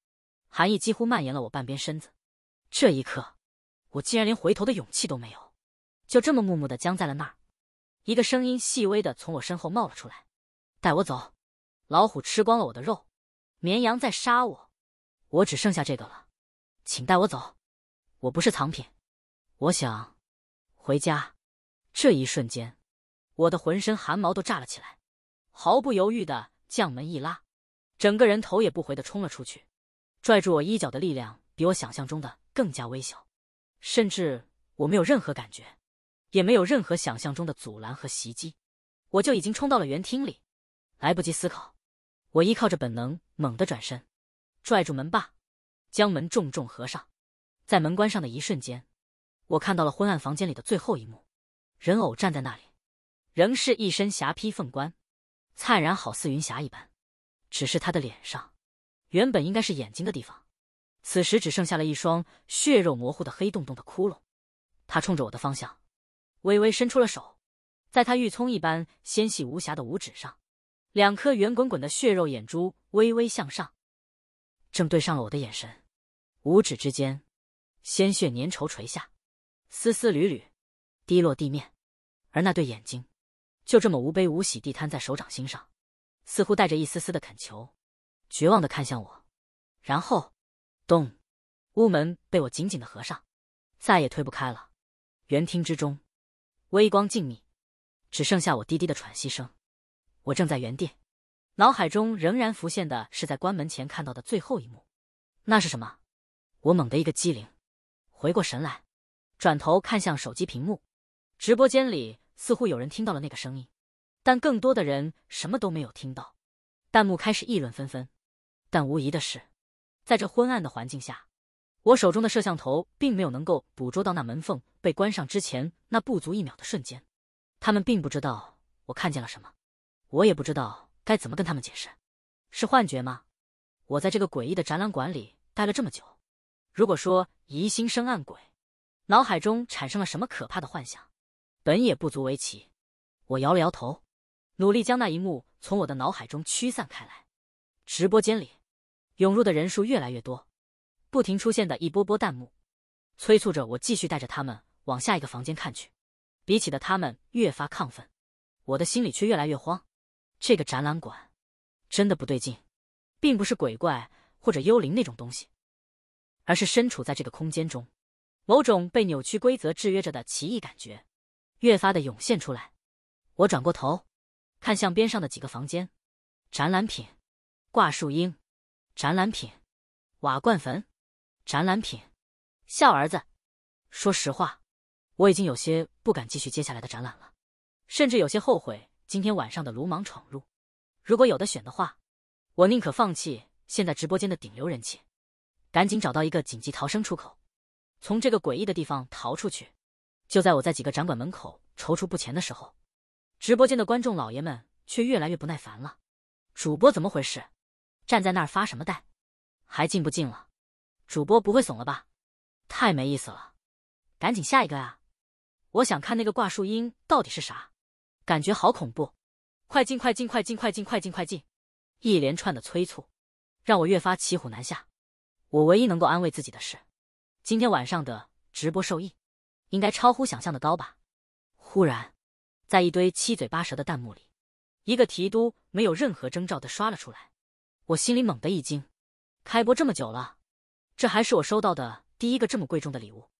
寒意几乎蔓延了我半边身子。这一刻，我竟然连回头的勇气都没有，就这么木木的僵在了那儿。一个声音细微的从我身后冒了出来：“带我走，老虎吃光了我的肉，绵羊在杀我，我只剩下这个了，请带我走，我不是藏品。”我想回家，这一瞬间，我的浑身汗毛都炸了起来，毫不犹豫的将门一拉，整个人头也不回的冲了出去。拽住我衣角的力量比我想象中的更加微小，甚至我没有任何感觉，也没有任何想象中的阻拦和袭击，我就已经冲到了园厅里。来不及思考，我依靠着本能猛地转身，拽住门把，将门重重合上。在门关上的一瞬间。我看到了昏暗房间里的最后一幕，人偶站在那里，仍是一身霞披凤冠，灿然好似云霞一般。只是他的脸上，原本应该是眼睛的地方，此时只剩下了一双血肉模糊的黑洞洞的窟窿。他冲着我的方向，微微伸出了手，在他玉葱一般纤细无瑕的五指上，两颗圆滚滚的血肉眼珠微微向上，正对上了我的眼神。五指之间，鲜血粘稠垂下。丝丝缕缕，滴落地面，而那对眼睛，就这么无悲无喜地摊在手掌心上，似乎带着一丝丝的恳求，绝望的看向我。然后，咚，屋门被我紧紧的合上，再也推不开了。园厅之中，微光静谧，只剩下我低低的喘息声。我正在原地，脑海中仍然浮现的是在关门前看到的最后一幕。那是什么？我猛地一个机灵，回过神来。转头看向手机屏幕，直播间里似乎有人听到了那个声音，但更多的人什么都没有听到。弹幕开始议论纷纷，但无疑的是，在这昏暗的环境下，我手中的摄像头并没有能够捕捉到那门缝被关上之前那不足一秒的瞬间。他们并不知道我看见了什么，我也不知道该怎么跟他们解释，是幻觉吗？我在这个诡异的展览馆里待了这么久，如果说疑心生暗鬼。脑海中产生了什么可怕的幻想，本也不足为奇。我摇了摇头，努力将那一幕从我的脑海中驱散开来。直播间里涌入的人数越来越多，不停出现的一波波弹幕，催促着我继续带着他们往下一个房间看去。比起的他们越发亢奋，我的心里却越来越慌。这个展览馆真的不对劲，并不是鬼怪或者幽灵那种东西，而是身处在这个空间中。某种被扭曲规则制约着的奇异感觉，越发的涌现出来。我转过头，看向边上的几个房间：展览品、挂树鹰、展览品、瓦罐坟、展览品。笑儿子，说实话，我已经有些不敢继续接下来的展览了，甚至有些后悔今天晚上的鲁莽闯入。如果有的选的话，我宁可放弃现在直播间的顶流人气，赶紧找到一个紧急逃生出口。从这个诡异的地方逃出去，就在我在几个展馆门口踌躇不前的时候，直播间的观众老爷们却越来越不耐烦了。主播怎么回事？站在那儿发什么呆？还进不进了？主播不会怂了吧？太没意思了！赶紧下一个啊！我想看那个挂树荫到底是啥，感觉好恐怖！快进快进快进快进快进快进，一连串的催促，让我越发骑虎难下。我唯一能够安慰自己的是。今天晚上的直播收益，应该超乎想象的高吧？忽然，在一堆七嘴八舌的弹幕里，一个提督没有任何征兆的刷了出来，我心里猛地一惊。开播这么久了，这还是我收到的第一个这么贵重的礼物，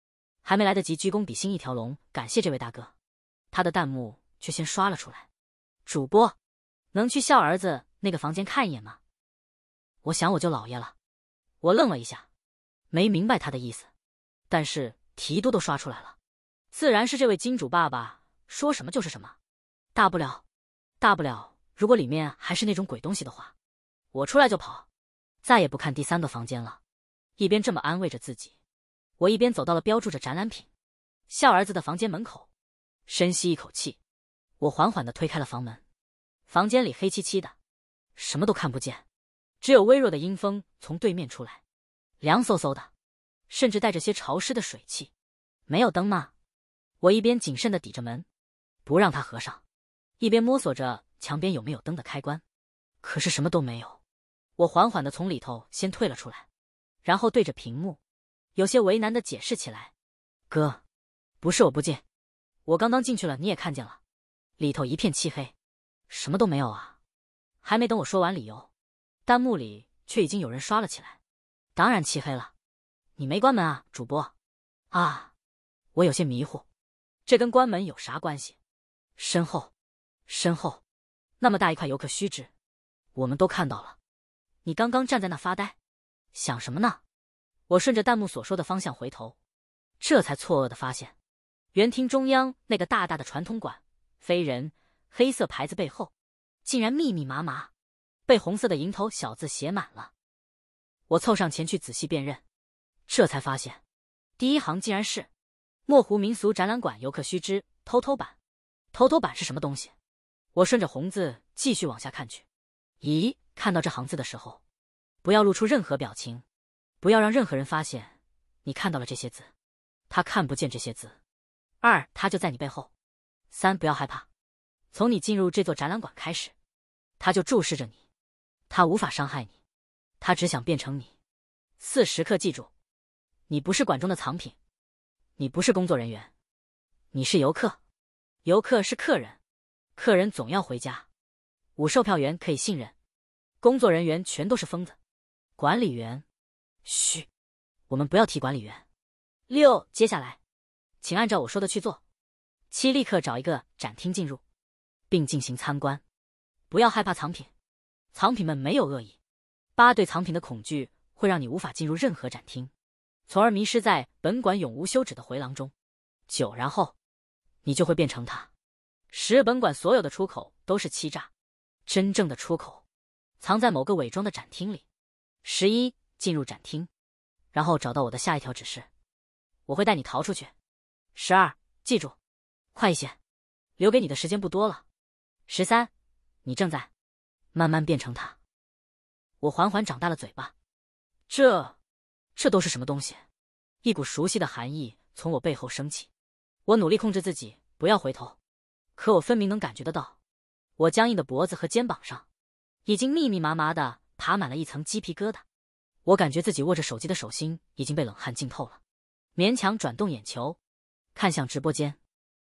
还没来得及鞠躬比心一条龙感谢这位大哥，他的弹幕却先刷了出来。主播，能去笑儿子那个房间看一眼吗？我想我就老爷了。我愣了一下，没明白他的意思。但是提督都刷出来了，自然是这位金主爸爸说什么就是什么。大不了，大不了，如果里面还是那种鬼东西的话，我出来就跑，再也不看第三个房间了。一边这么安慰着自己，我一边走到了标注着展览品，笑儿子的房间门口。深吸一口气，我缓缓的推开了房门。房间里黑漆漆的，什么都看不见，只有微弱的阴风从对面出来，凉飕飕的。甚至带着些潮湿的水汽，没有灯吗？我一边谨慎的抵着门，不让他合上，一边摸索着墙边有没有灯的开关，可是什么都没有。我缓缓的从里头先退了出来，然后对着屏幕，有些为难的解释起来：“哥，不是我不进，我刚刚进去了，你也看见了，里头一片漆黑，什么都没有啊。”还没等我说完理由，弹幕里却已经有人刷了起来：“当然漆黑了。”你没关门啊，主播？啊，我有些迷糊，这跟关门有啥关系？身后，身后，那么大一块游客须知，我们都看到了。你刚刚站在那发呆，想什么呢？我顺着弹幕所说的方向回头，这才错愕的发现，园厅中央那个大大的传统馆，非人黑色牌子背后，竟然密密麻麻，被红色的蝇头小字写满了。我凑上前去仔细辨认。这才发现，第一行竟然是“墨湖民俗展览馆游客须知偷偷版”。偷偷版是什么东西？我顺着红字继续往下看去。咦，看到这行字的时候，不要露出任何表情，不要让任何人发现你看到了这些字。他看不见这些字。二，他就在你背后。三，不要害怕，从你进入这座展览馆开始，他就注视着你。他无法伤害你，他只想变成你。四，时刻记住。你不是馆中的藏品，你不是工作人员，你是游客，游客是客人，客人总要回家。五售票员可以信任，工作人员全都是疯子。管理员，嘘，我们不要提管理员。六，接下来，请按照我说的去做。七，立刻找一个展厅进入，并进行参观，不要害怕藏品，藏品们没有恶意。八，对藏品的恐惧会让你无法进入任何展厅。从而迷失在本馆永无休止的回廊中，九，然后，你就会变成他；十，本馆所有的出口都是欺诈，真正的出口，藏在某个伪装的展厅里；十一，进入展厅，然后找到我的下一条指示，我会带你逃出去；十二，记住，快一些，留给你的时间不多了；十三，你正在，慢慢变成他，我缓缓长大了嘴巴，这。这都是什么东西？一股熟悉的寒意从我背后升起，我努力控制自己不要回头，可我分明能感觉得到，我僵硬的脖子和肩膀上已经密密麻麻的爬满了一层鸡皮疙瘩。我感觉自己握着手机的手心已经被冷汗浸透了，勉强转动眼球，看向直播间，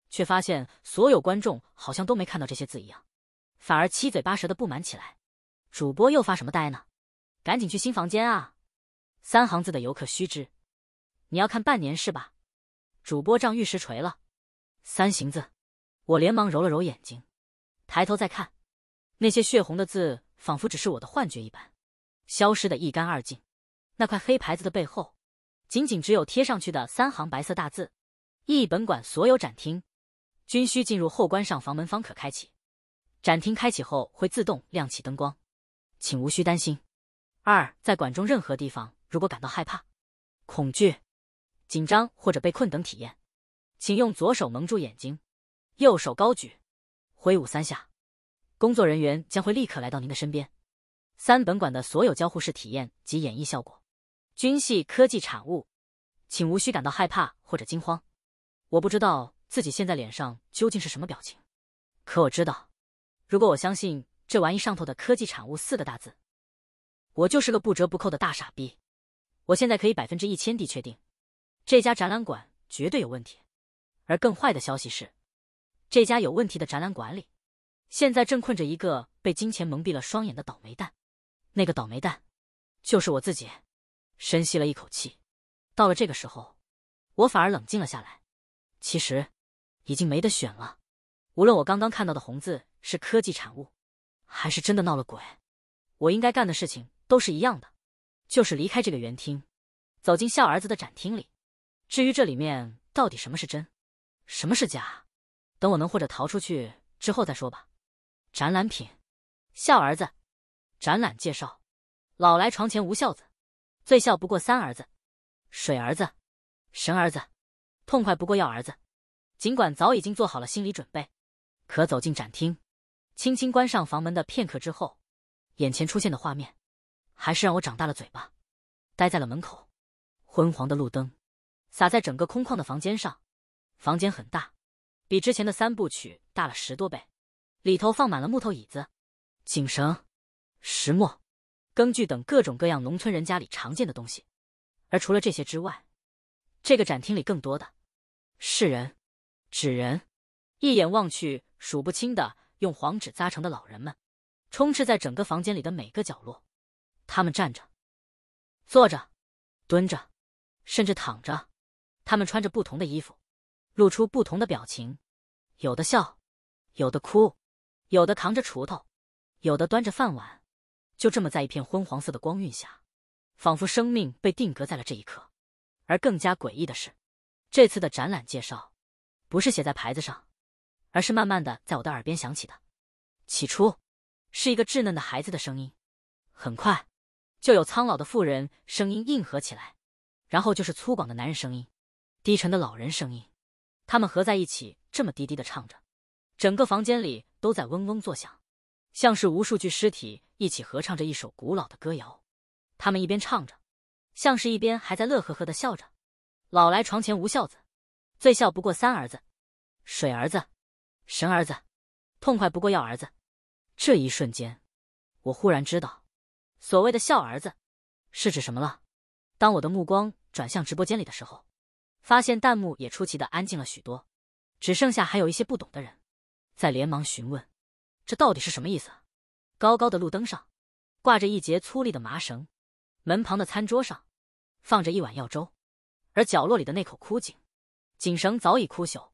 却发现所有观众好像都没看到这些字一样，反而七嘴八舌的不满起来：“主播又发什么呆呢？赶紧去新房间啊！”三行字的游客须知，你要看半年是吧？主播仗玉石锤了。三行字，我连忙揉了揉眼睛，抬头再看，那些血红的字仿佛只是我的幻觉一般，消失的一干二净。那块黑牌子的背后，仅仅只有贴上去的三行白色大字：，一本馆所有展厅，均需进入后关上房门方可开启。展厅开启后会自动亮起灯光，请无需担心。二，在馆中任何地方。如果感到害怕、恐惧、紧张或者被困等体验，请用左手蒙住眼睛，右手高举，挥舞三下，工作人员将会立刻来到您的身边。三本馆的所有交互式体验及演绎效果，均系科技产物，请无需感到害怕或者惊慌。我不知道自己现在脸上究竟是什么表情，可我知道，如果我相信这玩意上头的“科技产物”四个大字，我就是个不折不扣的大傻逼。我现在可以百分之一千地确定，这家展览馆绝对有问题。而更坏的消息是，这家有问题的展览馆里，现在正困着一个被金钱蒙蔽了双眼的倒霉蛋。那个倒霉蛋，就是我自己。深吸了一口气，到了这个时候，我反而冷静了下来。其实，已经没得选了。无论我刚刚看到的红字是科技产物，还是真的闹了鬼，我应该干的事情都是一样的。就是离开这个园厅，走进孝儿子的展厅里。至于这里面到底什么是真，什么是假，等我能或者逃出去之后再说吧。展览品，孝儿子，展览介绍，老来床前无孝子，最孝不过三儿子，水儿子，神儿子，痛快不过要儿子。尽管早已经做好了心理准备，可走进展厅，轻轻关上房门的片刻之后，眼前出现的画面。还是让我长大了嘴巴，待在了门口。昏黄的路灯，洒在整个空旷的房间上。房间很大，比之前的三部曲大了十多倍。里头放满了木头椅子、井绳、石磨、耕具等各种各样农村人家里常见的东西。而除了这些之外，这个展厅里更多的是人，纸人。一眼望去，数不清的用黄纸扎成的老人们，充斥在整个房间里的每个角落。他们站着，坐着，蹲着，甚至躺着。他们穿着不同的衣服，露出不同的表情，有的笑，有的哭，有的扛着锄头，有的端着饭碗。就这么在一片昏黄色的光晕下，仿佛生命被定格在了这一刻。而更加诡异的是，这次的展览介绍不是写在牌子上，而是慢慢的在我的耳边响起的。起初，是一个稚嫩的孩子的声音，很快。就有苍老的妇人声音应和起来，然后就是粗犷的男人声音，低沉的老人声音，他们合在一起，这么低低的唱着，整个房间里都在嗡嗡作响，像是无数具尸体一起合唱着一首古老的歌谣。他们一边唱着，像是一边还在乐呵呵的笑着。老来床前无孝子，最孝不过三儿子，水儿子，神儿子，痛快不过要儿子。这一瞬间，我忽然知道。所谓的“孝儿子”，是指什么了？当我的目光转向直播间里的时候，发现弹幕也出奇的安静了许多，只剩下还有一些不懂的人在连忙询问：“这到底是什么意思？”高高的路灯上挂着一节粗粝的麻绳，门旁的餐桌上放着一碗药粥，而角落里的那口枯井，井绳早已枯朽，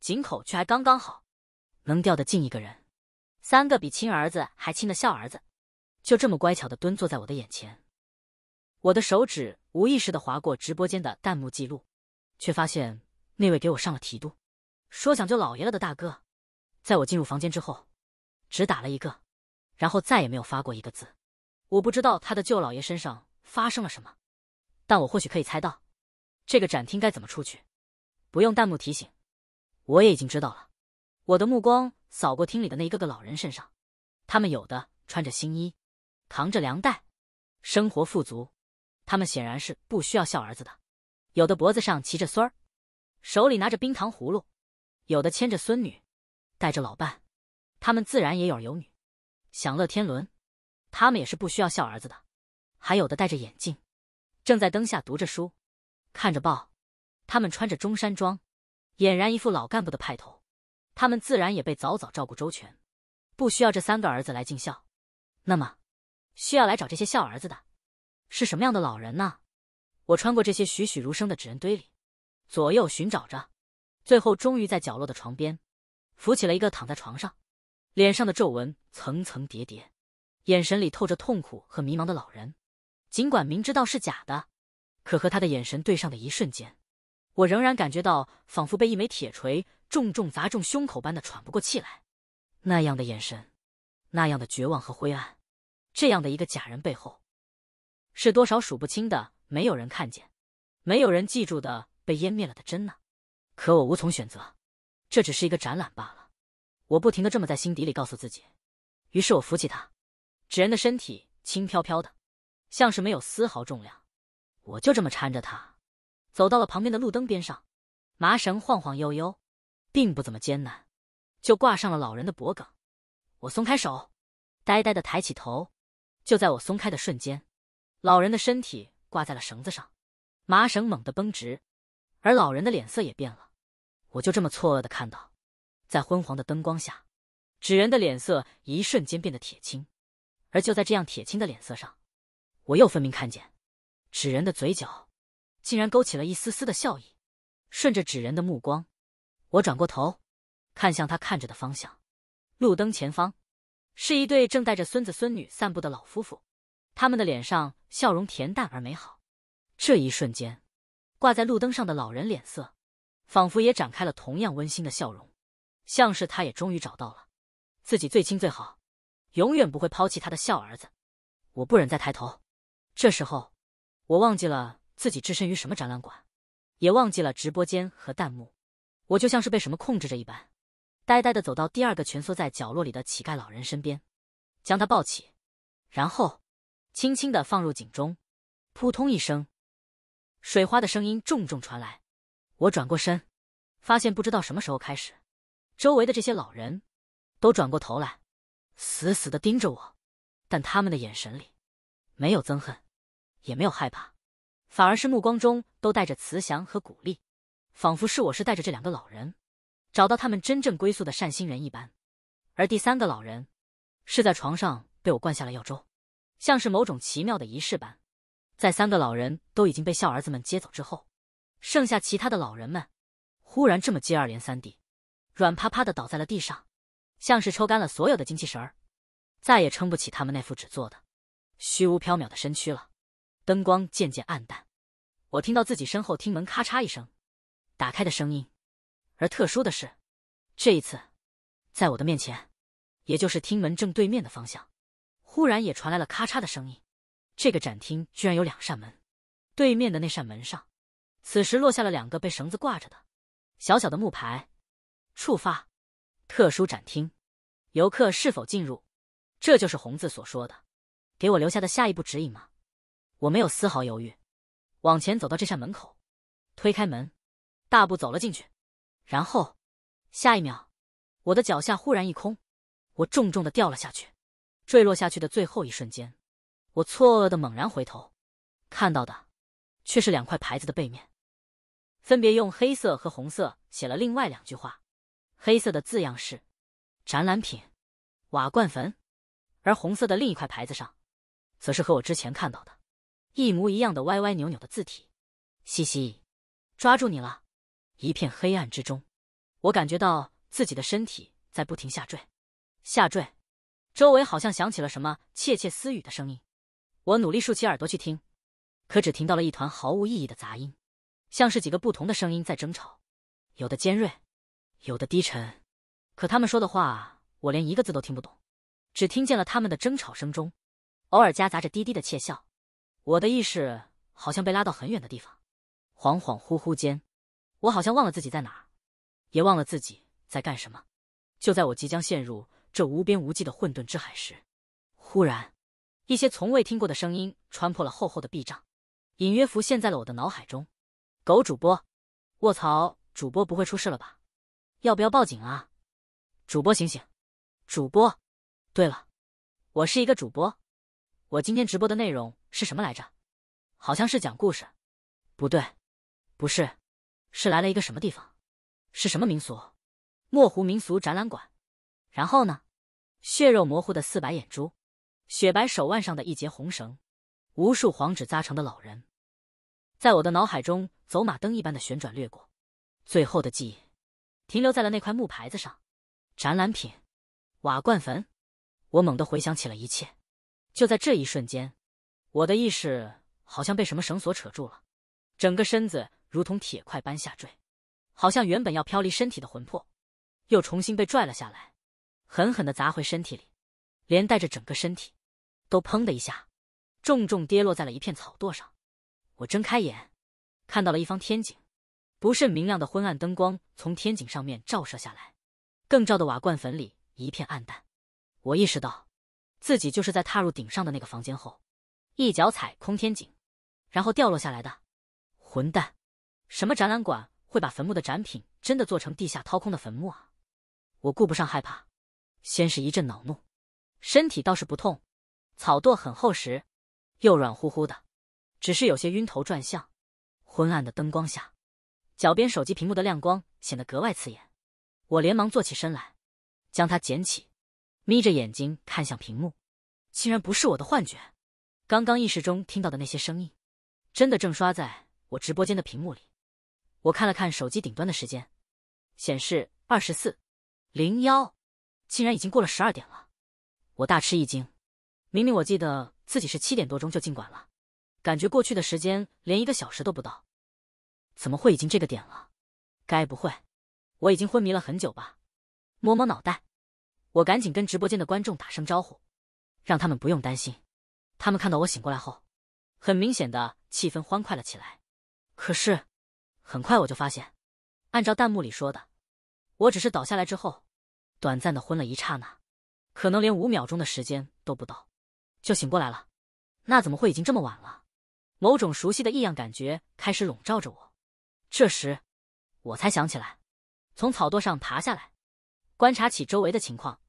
井口却还刚刚好，能钓得进一个人。三个比亲儿子还亲的“孝儿子”。就这么乖巧的蹲坐在我的眼前，我的手指无意识的划过直播间的弹幕记录，却发现那位给我上了提督，说想救老爷了的大哥，在我进入房间之后，只打了一个，然后再也没有发过一个字。我不知道他的舅老爷身上发生了什么，但我或许可以猜到，这个展厅该怎么出去。不用弹幕提醒，我也已经知道了。我的目光扫过厅里的那一个个老人身上，他们有的穿着新衣。扛着粮袋，生活富足，他们显然是不需要孝儿子的。有的脖子上骑着孙儿，手里拿着冰糖葫芦；有的牵着孙女，带着老伴，他们自然也有儿有女，享乐天伦，他们也是不需要孝儿子的。还有的戴着眼镜，正在灯下读着书，看着报，他们穿着中山装，俨然一副老干部的派头，他们自然也被早早照顾周全，不需要这三个儿子来尽孝。那么。需要来找这些孝儿子的，是什么样的老人呢？我穿过这些栩栩如生的纸人堆里，左右寻找着，最后终于在角落的床边，扶起了一个躺在床上，脸上的皱纹层层叠叠，眼神里透着痛苦和迷茫的老人。尽管明知道是假的，可和他的眼神对上的一瞬间，我仍然感觉到仿佛被一枚铁锤重重砸中胸口般的喘不过气来。那样的眼神，那样的绝望和灰暗。这样的一个假人背后，是多少数不清的没有人看见、没有人记住的被湮灭了的真呢？可我无从选择，这只是一个展览罢了。我不停的这么在心底里告诉自己。于是我扶起他，纸人的身体轻飘飘的，像是没有丝毫重量。我就这么搀着他，走到了旁边的路灯边上，麻绳晃晃悠悠，并不怎么艰难，就挂上了老人的脖颈。我松开手，呆呆的抬起头。就在我松开的瞬间，老人的身体挂在了绳子上，麻绳猛地绷直，而老人的脸色也变了。我就这么错愕的看到，在昏黄的灯光下，纸人的脸色一瞬间变得铁青，而就在这样铁青的脸色上，我又分明看见纸人的嘴角竟然勾起了一丝丝的笑意。顺着纸人的目光，我转过头，看向他看着的方向，路灯前方。是一对正带着孙子孙女散步的老夫妇，他们的脸上笑容恬淡而美好。这一瞬间，挂在路灯上的老人脸色，仿佛也展开了同样温馨的笑容，像是他也终于找到了自己最亲最好、永远不会抛弃他的孝儿子。我不忍再抬头。这时候，我忘记了自己置身于什么展览馆，也忘记了直播间和弹幕，我就像是被什么控制着一般。呆呆的走到第二个蜷缩在角落里的乞丐老人身边，将他抱起，然后轻轻的放入井中。扑通一声，水花的声音重重传来。我转过身，发现不知道什么时候开始，周围的这些老人，都转过头来，死死的盯着我。但他们的眼神里，没有憎恨，也没有害怕，反而是目光中都带着慈祥和鼓励，仿佛是我是带着这两个老人。找到他们真正归宿的善心人一般，而第三个老人，是在床上被我灌下了药粥，像是某种奇妙的仪式般。在三个老人都已经被孝儿子们接走之后，剩下其他的老人们，忽然这么接二连三地，软趴趴的倒在了地上，像是抽干了所有的精气神儿，再也撑不起他们那副纸做的、虚无缥缈的身躯了。灯光渐渐暗淡，我听到自己身后听门咔嚓一声，打开的声音。而特殊的是，这一次，在我的面前，也就是厅门正对面的方向，忽然也传来了咔嚓的声音。这个展厅居然有两扇门，对面的那扇门上，此时落下了两个被绳子挂着的小小的木牌。触发，特殊展厅，游客是否进入？这就是红字所说的，给我留下的下一步指引吗？我没有丝毫犹豫，往前走到这扇门口，推开门，大步走了进去。然后，下一秒，我的脚下忽然一空，我重重的掉了下去。坠落下去的最后一瞬间，我错愕的猛然回头，看到的却是两块牌子的背面，分别用黑色和红色写了另外两句话。黑色的字样是“展览品，瓦罐坟”，而红色的另一块牌子上，则是和我之前看到的一模一样的歪歪扭扭的字体。嘻嘻，抓住你了。一片黑暗之中，我感觉到自己的身体在不停下坠，下坠。周围好像响起了什么窃窃私语的声音，我努力竖起耳朵去听，可只听到了一团毫无意义的杂音，像是几个不同的声音在争吵，有的尖锐，有的低沉。可他们说的话，我连一个字都听不懂，只听见了他们的争吵声中，偶尔夹杂着低低的窃笑。我的意识好像被拉到很远的地方，恍恍惚惚间。我好像忘了自己在哪也忘了自己在干什么。就在我即将陷入这无边无际的混沌之海时，忽然，一些从未听过的声音穿破了厚厚的壁障，隐约浮现在了我的脑海中。狗主播，卧槽，主播不会出事了吧？要不要报警啊？主播醒醒，主播。对了，我是一个主播，我今天直播的内容是什么来着？好像是讲故事，不对，不是。是来了一个什么地方？是什么民俗？墨湖民俗展览馆。然后呢？血肉模糊的四白眼珠，雪白手腕上的一截红绳，无数黄纸扎成的老人，在我的脑海中走马灯一般的旋转掠过。最后的记忆停留在了那块木牌子上：展览品，瓦罐坟。我猛地回想起了一切。就在这一瞬间，我的意识好像被什么绳索扯住了，整个身子。如同铁块般下坠，好像原本要飘离身体的魂魄，又重新被拽了下来，狠狠的砸回身体里，连带着整个身体，都砰的一下，重重跌落在了一片草垛上。我睁开眼，看到了一方天井，不甚明亮的昏暗灯光从天井上面照射下来，更照的瓦罐坟里一片暗淡。我意识到，自己就是在踏入顶上的那个房间后，一脚踩空天井，然后掉落下来的。混蛋！什么展览馆会把坟墓的展品真的做成地下掏空的坟墓啊？我顾不上害怕，先是一阵恼怒，身体倒是不痛，草垛很厚实，又软乎乎的，只是有些晕头转向。昏暗的灯光下，脚边手机屏幕的亮光显得格外刺眼。我连忙坐起身来，将它捡起，眯着眼睛看向屏幕，竟然不是我的幻觉。刚刚意识中听到的那些声音，真的正刷在我直播间的屏幕里。我看了看手机顶端的时间，显示二十四零幺，竟然已经过了十二点了，我大吃一惊。明明我记得自己是七点多钟就进馆了，感觉过去的时间连一个小时都不到，怎么会已经这个点了？该不会我已经昏迷了很久吧？摸摸脑袋，我赶紧跟直播间的观众打声招呼，让他们不用担心。他们看到我醒过来后，很明显的气氛欢快了起来。可是。很快我就发现，按照弹幕里说的，我只是倒下来之后，短暂的昏了一刹那，可能连五秒钟的时间都不到，就醒过来了。那怎么会已经这么晚了？某种熟悉的异样感觉开始笼罩着我。这时，我才想起来，从草垛上爬下来，观察起周围的情况。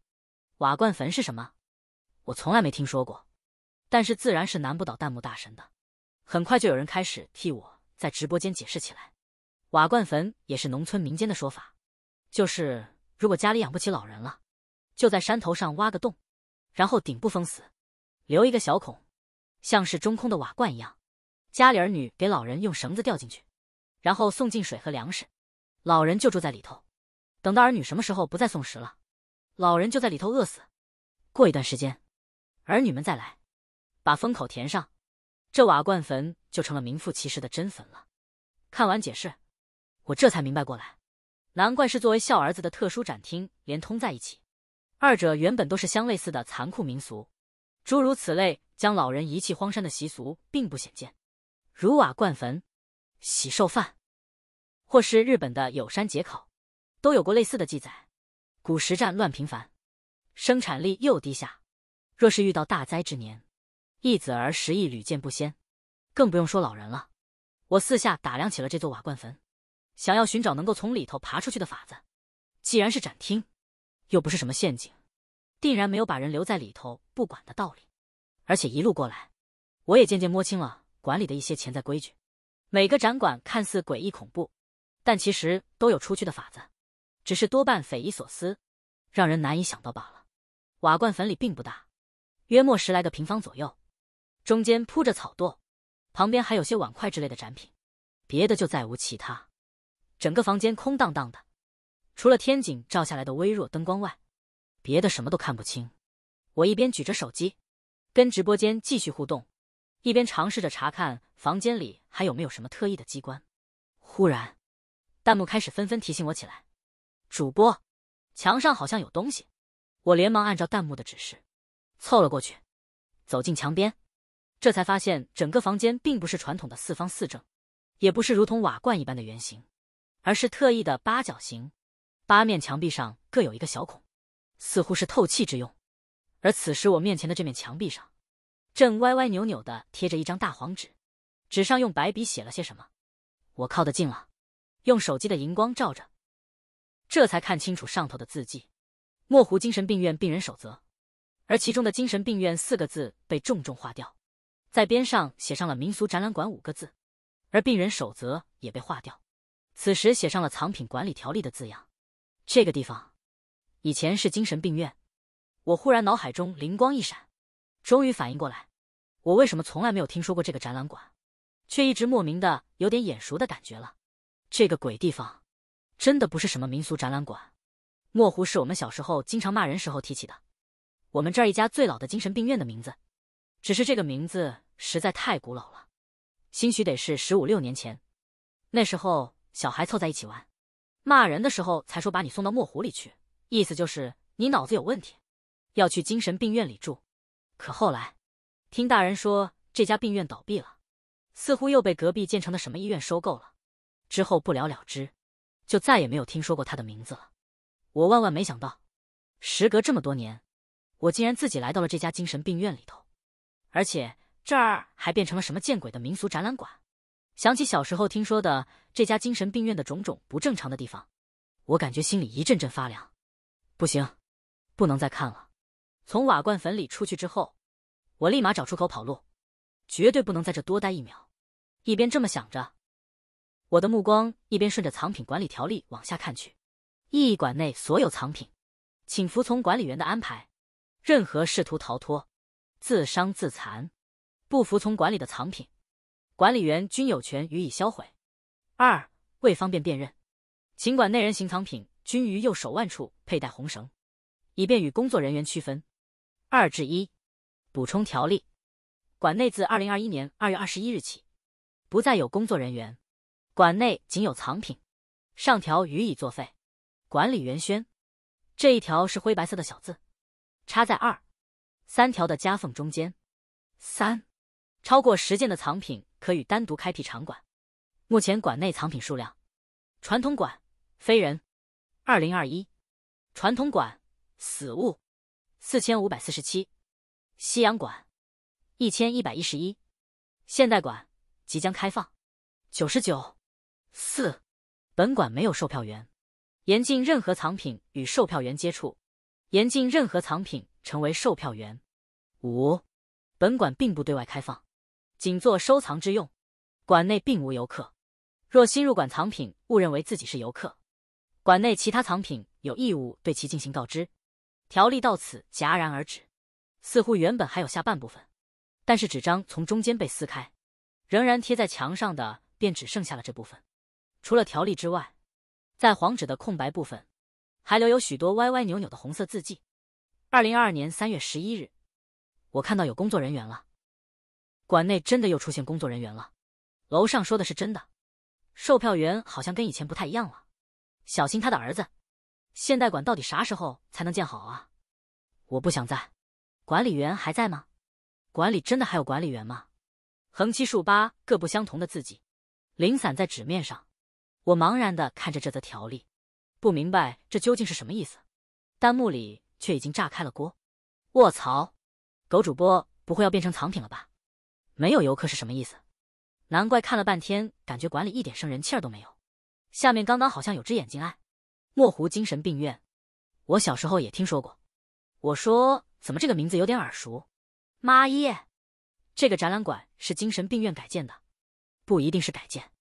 瓦罐坟是什么？我从来没听说过，但是自然是难不倒弹幕大神的。很快就有人开始替我在直播间解释起来。瓦罐坟也是农村民间的说法，就是如果家里养不起老人了，就在山头上挖个洞，然后顶部封死，留一个小孔，像是中空的瓦罐一样。家里儿女给老人用绳子吊进去，然后送进水和粮食，老人就住在里头。等到儿女什么时候不再送食了，老人就在里头饿死。过一段时间，儿女们再来，把封口填上，这瓦罐坟就成了名副其实的真坟了。看完解释。我这才明白过来，难怪是作为孝儿子的特殊展厅连通在一起，二者原本都是相类似的残酷民俗，诸如此类将老人遗弃荒山的习俗并不鲜见，如瓦罐坟、喜寿饭，或是日本的有山节考，都有过类似的记载。古时战乱频繁，生产力又低下，若是遇到大灾之年，一子儿十亿屡见不鲜，更不用说老人了。我四下打量起了这座瓦罐坟。想要寻找能够从里头爬出去的法子，既然是展厅，又不是什么陷阱，定然没有把人留在里头不管的道理。而且一路过来，我也渐渐摸清了馆里的一些潜在规矩。每个展馆看似诡异恐怖，但其实都有出去的法子，只是多半匪夷所思，让人难以想到罢了。瓦罐坟里并不大，约莫十来个平方左右，中间铺着草垛，旁边还有些碗筷之类的展品，别的就再无其他。整个房间空荡荡的，除了天井照下来的微弱灯光外，别的什么都看不清。我一边举着手机，跟直播间继续互动，一边尝试着查看房间里还有没有什么特异的机关。忽然，弹幕开始纷纷提醒我起来：“主播，墙上好像有东西！”我连忙按照弹幕的指示，凑了过去，走进墙边，这才发现整个房间并不是传统的四方四正，也不是如同瓦罐一般的圆形。而是特意的八角形，八面墙壁上各有一个小孔，似乎是透气之用。而此时我面前的这面墙壁上，正歪歪扭扭的贴着一张大黄纸，纸上用白笔写了些什么。我靠得近了，用手机的荧光照着，这才看清楚上头的字迹：“墨湖精神病院病人守则。”而其中的“精神病院”四个字被重重划掉，在边上写上了“民俗展览馆”五个字，而“病人守则”也被划掉。此时写上了“藏品管理条例”的字样。这个地方以前是精神病院。我忽然脑海中灵光一闪，终于反应过来：我为什么从来没有听说过这个展览馆，却一直莫名的有点眼熟的感觉了？这个鬼地方，真的不是什么民俗展览馆。莫湖是我们小时候经常骂人时候提起的，我们这儿一家最老的精神病院的名字。只是这个名字实在太古老了，兴许得是十五六年前，那时候。小孩凑在一起玩，骂人的时候才说把你送到墨湖里去，意思就是你脑子有问题，要去精神病院里住。可后来，听大人说这家病院倒闭了，似乎又被隔壁建成的什么医院收购了，之后不了了之，就再也没有听说过他的名字了。我万万没想到，时隔这么多年，我竟然自己来到了这家精神病院里头，而且这儿还变成了什么见鬼的民俗展览馆。想起小时候听说的这家精神病院的种种不正常的地方，我感觉心里一阵阵发凉。不行，不能再看了。从瓦罐坟里出去之后，我立马找出口跑路，绝对不能在这多待一秒。一边这么想着，我的目光一边顺着藏品管理条例往下看去。议馆内所有藏品，请服从管理员的安排。任何试图逃脱、自伤自残、不服从管理的藏品。管理员均有权予以销毁。二、为方便辨认，请馆内人形藏品均于右手腕处佩戴红绳，以便与工作人员区分。二至一，补充条例：馆内自二零二一年二月二十一日起，不再有工作人员，馆内仅有藏品。上条予以作废。管理员宣：这一条是灰白色的小字，插在二、三条的夹缝中间。三、超过十件的藏品。可与单独开辟场馆。目前馆内藏品数量：传统馆非人二零二一，传统馆死物四千五百四十七，西洋馆一千一百一十一，现代馆即将开放九十九四。本馆没有售票员，严禁任何藏品与售票员接触，严禁任何藏品成为售票员。五，本馆并不对外开放。仅作收藏之用，馆内并无游客。若新入馆藏品误认为自己是游客，馆内其他藏品有义务对其进行告知。条例到此戛然而止，似乎原本还有下半部分，但是纸张从中间被撕开，仍然贴在墙上的便只剩下了这部分。除了条例之外，在黄纸的空白部分还留有许多歪歪扭扭的红色字迹。二零二二年三月十一日，我看到有工作人员了。馆内真的又出现工作人员了，楼上说的是真的，售票员好像跟以前不太一样了，小心他的儿子。现代馆到底啥时候才能建好啊？我不想在。管理员还在吗？馆里真的还有管理员吗？横七竖八各不相同的字迹，零散在纸面上。我茫然的看着这则条例，不明白这究竟是什么意思。弹幕里却已经炸开了锅。卧槽，狗主播不会要变成藏品了吧？没有游客是什么意思？难怪看了半天，感觉馆里一点生人气儿都没有。下面刚刚好像有只眼睛哎！墨湖精神病院，我小时候也听说过。我说怎么这个名字有点耳熟？妈耶！这个展览馆是精神病院改建的，不一定是改建，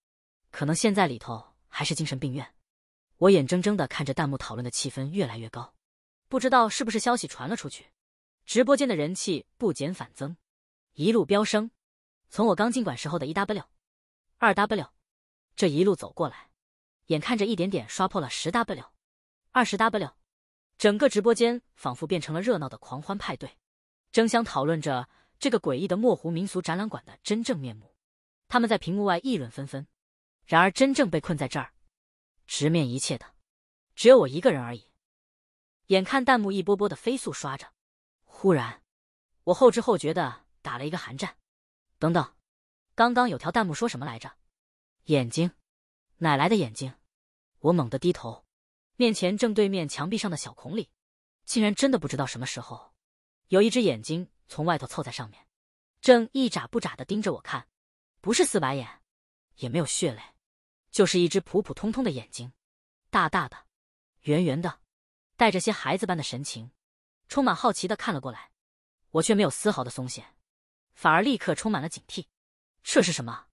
可能现在里头还是精神病院。我眼睁睁的看着弹幕讨论的气氛越来越高，不知道是不是消息传了出去，直播间的人气不减反增，一路飙升。从我刚进馆时候的一 w、二 w，这一路走过来，眼看着一点点刷破了十 w、二十 w，整个直播间仿佛变成了热闹的狂欢派对，争相讨论着这个诡异的墨湖民俗展览馆的真正面目。他们在屏幕外议论纷纷，然而真正被困在这儿，直面一切的，只有我一个人而已。眼看弹幕一波波的飞速刷着，忽然，我后知后觉的打了一个寒战。等等，刚刚有条弹幕说什么来着？眼睛，哪来的眼睛？我猛地低头，面前正对面墙壁上的小孔里，竟然真的不知道什么时候，有一只眼睛从外头凑在上面，正一眨不眨的盯着我看。不是四白眼，也没有血泪，就是一只普普通通的眼睛，大大的，圆圆的，带着些孩子般的神情，充满好奇的看了过来。我却没有丝毫的松懈。反而立刻充满了警惕，这是什么？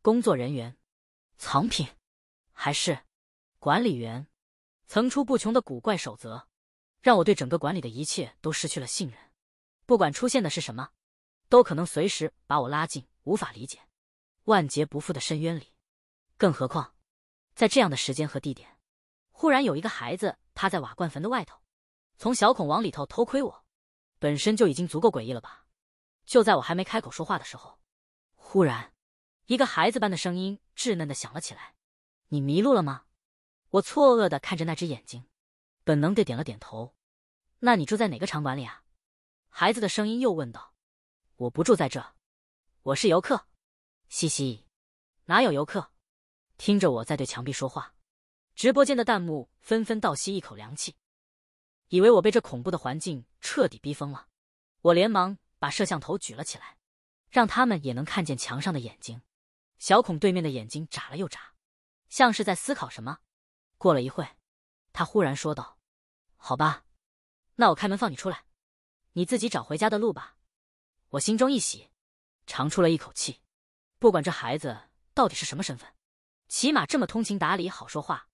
工作人员，藏品，还是管理员？层出不穷的古怪守则，让我对整个管理的一切都失去了信任。不管出现的是什么，都可能随时把我拉进无法理解、万劫不复的深渊里。更何况，在这样的时间和地点，忽然有一个孩子趴在瓦罐坟的外头，从小孔往里头偷窥我，本身就已经足够诡异了吧？就在我还没开口说话的时候，忽然，一个孩子般的声音稚嫩的响了起来：“你迷路了吗？”我错愕的看着那只眼睛，本能的点了点头。“那你住在哪个场馆里啊？”孩子的声音又问道。“我不住在这，我是游客。”“嘻嘻，哪有游客？听着我在对墙壁说话。”直播间的弹幕纷纷倒吸一口凉气，以为我被这恐怖的环境彻底逼疯了。我连忙。把摄像头举了起来，让他们也能看见墙上的眼睛。小孔对面的眼睛眨了又眨，像是在思考什么。过了一会，他忽然说道：“好吧，那我开门放你出来，你自己找回家的路吧。”我心中一喜，长出了一口气。不管这孩子到底是什么身份，起码这么通情达理、好说话，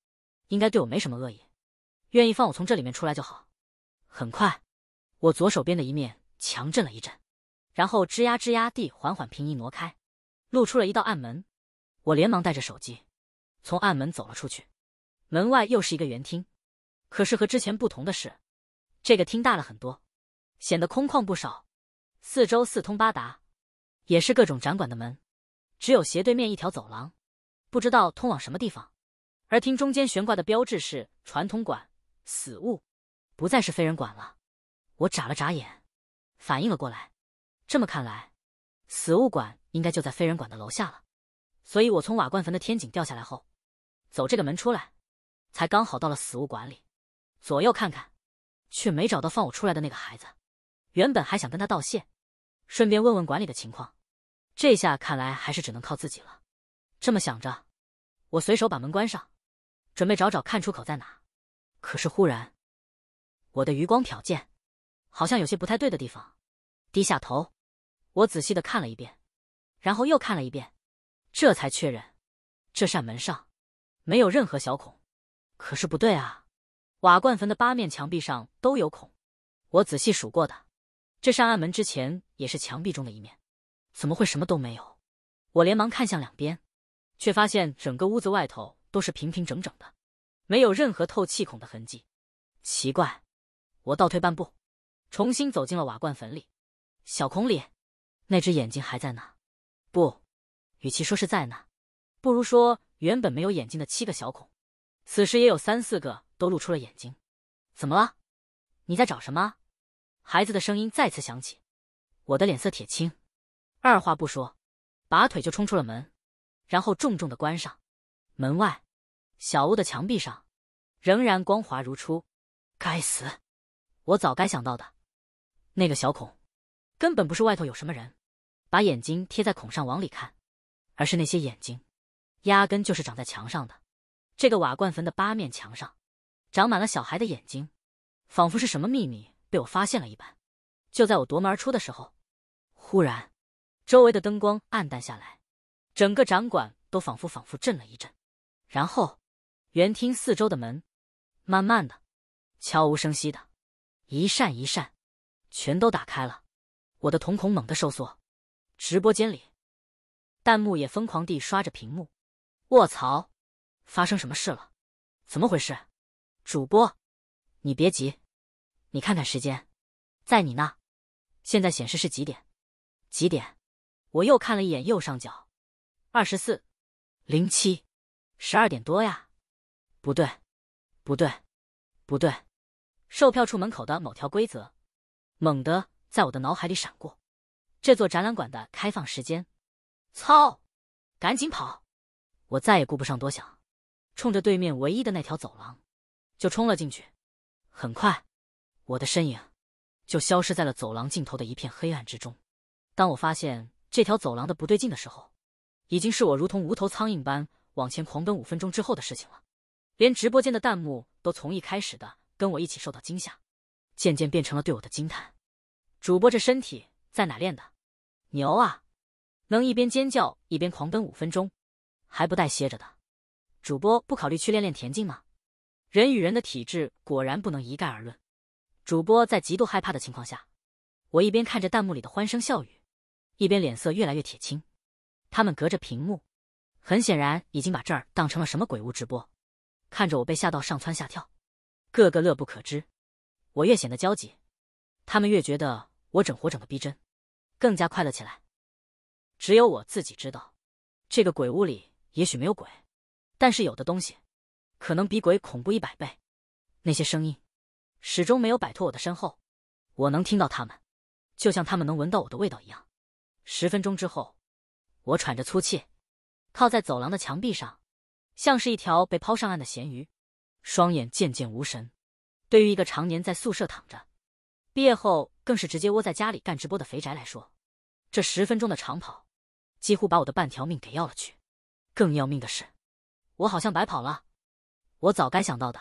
应该对我没什么恶意，愿意放我从这里面出来就好。很快，我左手边的一面。强震了一阵，然后吱呀吱呀地缓缓平移挪开，露出了一道暗门。我连忙带着手机，从暗门走了出去。门外又是一个圆厅，可是和之前不同的是，这个厅大了很多，显得空旷不少。四周四通八达，也是各种展馆的门，只有斜对面一条走廊，不知道通往什么地方。而厅中间悬挂的标志是“传统馆死物”，不再是非人馆了。我眨了眨眼。反应了过来，这么看来，死物馆应该就在飞人馆的楼下了，所以我从瓦罐坟的天井掉下来后，走这个门出来，才刚好到了死物馆里。左右看看，却没找到放我出来的那个孩子。原本还想跟他道谢，顺便问问馆里的情况，这下看来还是只能靠自己了。这么想着，我随手把门关上，准备找找看出口在哪。可是忽然，我的余光瞟见。好像有些不太对的地方，低下头，我仔细的看了一遍，然后又看了一遍，这才确认，这扇门上没有任何小孔。可是不对啊，瓦罐坟的八面墙壁上都有孔，我仔细数过的，这扇暗门之前也是墙壁中的一面，怎么会什么都没有？我连忙看向两边，却发现整个屋子外头都是平平整整的，没有任何透气孔的痕迹。奇怪，我倒退半步。重新走进了瓦罐坟里，小孔里，那只眼睛还在那。不，与其说是在那，不如说原本没有眼睛的七个小孔，此时也有三四个都露出了眼睛。怎么了？你在找什么？孩子的声音再次响起。我的脸色铁青，二话不说，拔腿就冲出了门，然后重重的关上。门外，小屋的墙壁上，仍然光滑如初。该死，我早该想到的。那个小孔，根本不是外头有什么人，把眼睛贴在孔上往里看，而是那些眼睛，压根就是长在墙上的。这个瓦罐坟的八面墙上，长满了小孩的眼睛，仿佛是什么秘密被我发现了一般。就在我夺门而出的时候，忽然，周围的灯光暗淡下来，整个展馆都仿佛仿佛震了一震，然后，园厅四周的门，慢慢的，悄无声息的，一扇一扇。全都打开了，我的瞳孔猛地收缩。直播间里，弹幕也疯狂地刷着屏幕。卧槽！发生什么事了？怎么回事？主播，你别急，你看看时间，在你那，现在显示是几点？几点？我又看了一眼右上角，二十四零七，十二点多呀。不对，不对，不对！售票处门口的某条规则。猛地在我的脑海里闪过，这座展览馆的开放时间。操！赶紧跑！我再也顾不上多想，冲着对面唯一的那条走廊就冲了进去。很快，我的身影就消失在了走廊尽头的一片黑暗之中。当我发现这条走廊的不对劲的时候，已经是我如同无头苍蝇般往前狂奔五分钟之后的事情了。连直播间的弹幕都从一开始的跟我一起受到惊吓。渐渐变成了对我的惊叹，主播这身体在哪练的？牛啊，能一边尖叫一边狂奔五分钟，还不带歇着的。主播不考虑去练练田径吗？人与人的体质果然不能一概而论。主播在极度害怕的情况下，我一边看着弹幕里的欢声笑语，一边脸色越来越铁青。他们隔着屏幕，很显然已经把这儿当成了什么鬼屋直播，看着我被吓到上蹿下跳，个个乐不可支。我越显得焦急，他们越觉得我整活整的逼真，更加快乐起来。只有我自己知道，这个鬼屋里也许没有鬼，但是有的东西，可能比鬼恐怖一百倍。那些声音，始终没有摆脱我的身后，我能听到他们，就像他们能闻到我的味道一样。十分钟之后，我喘着粗气，靠在走廊的墙壁上，像是一条被抛上岸的咸鱼，双眼渐渐无神。对于一个常年在宿舍躺着，毕业后更是直接窝在家里干直播的肥宅来说，这十分钟的长跑，几乎把我的半条命给要了去。更要命的是，我好像白跑了。我早该想到的，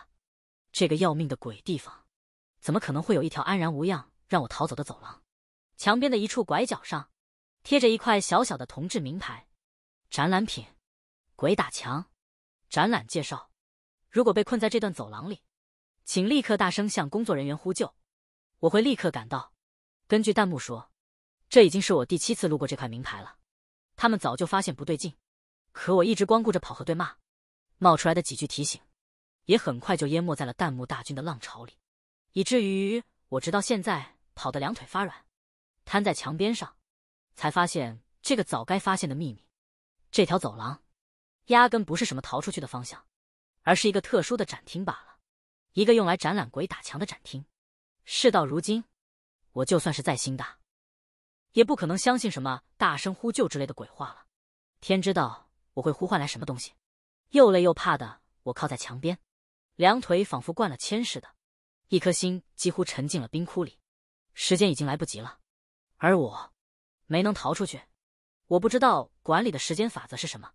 这个要命的鬼地方，怎么可能会有一条安然无恙让我逃走的走廊？墙边的一处拐角上，贴着一块小小的铜制名牌，展览品，鬼打墙，展览介绍：如果被困在这段走廊里。请立刻大声向工作人员呼救，我会立刻赶到。根据弹幕说，这已经是我第七次路过这块名牌了。他们早就发现不对劲，可我一直光顾着跑和对骂，冒出来的几句提醒，也很快就淹没在了弹幕大军的浪潮里，以至于我直到现在跑得两腿发软，瘫在墙边上，才发现这个早该发现的秘密：这条走廊，压根不是什么逃出去的方向，而是一个特殊的展厅罢了。一个用来展览鬼打墙的展厅，事到如今，我就算是在心大，也不可能相信什么大声呼救之类的鬼话了。天知道我会呼唤来什么东西！又累又怕的我靠在墙边，两腿仿佛灌了铅似的，一颗心几乎沉进了冰窟里。时间已经来不及了，而我没能逃出去。我不知道管理的时间法则是什么，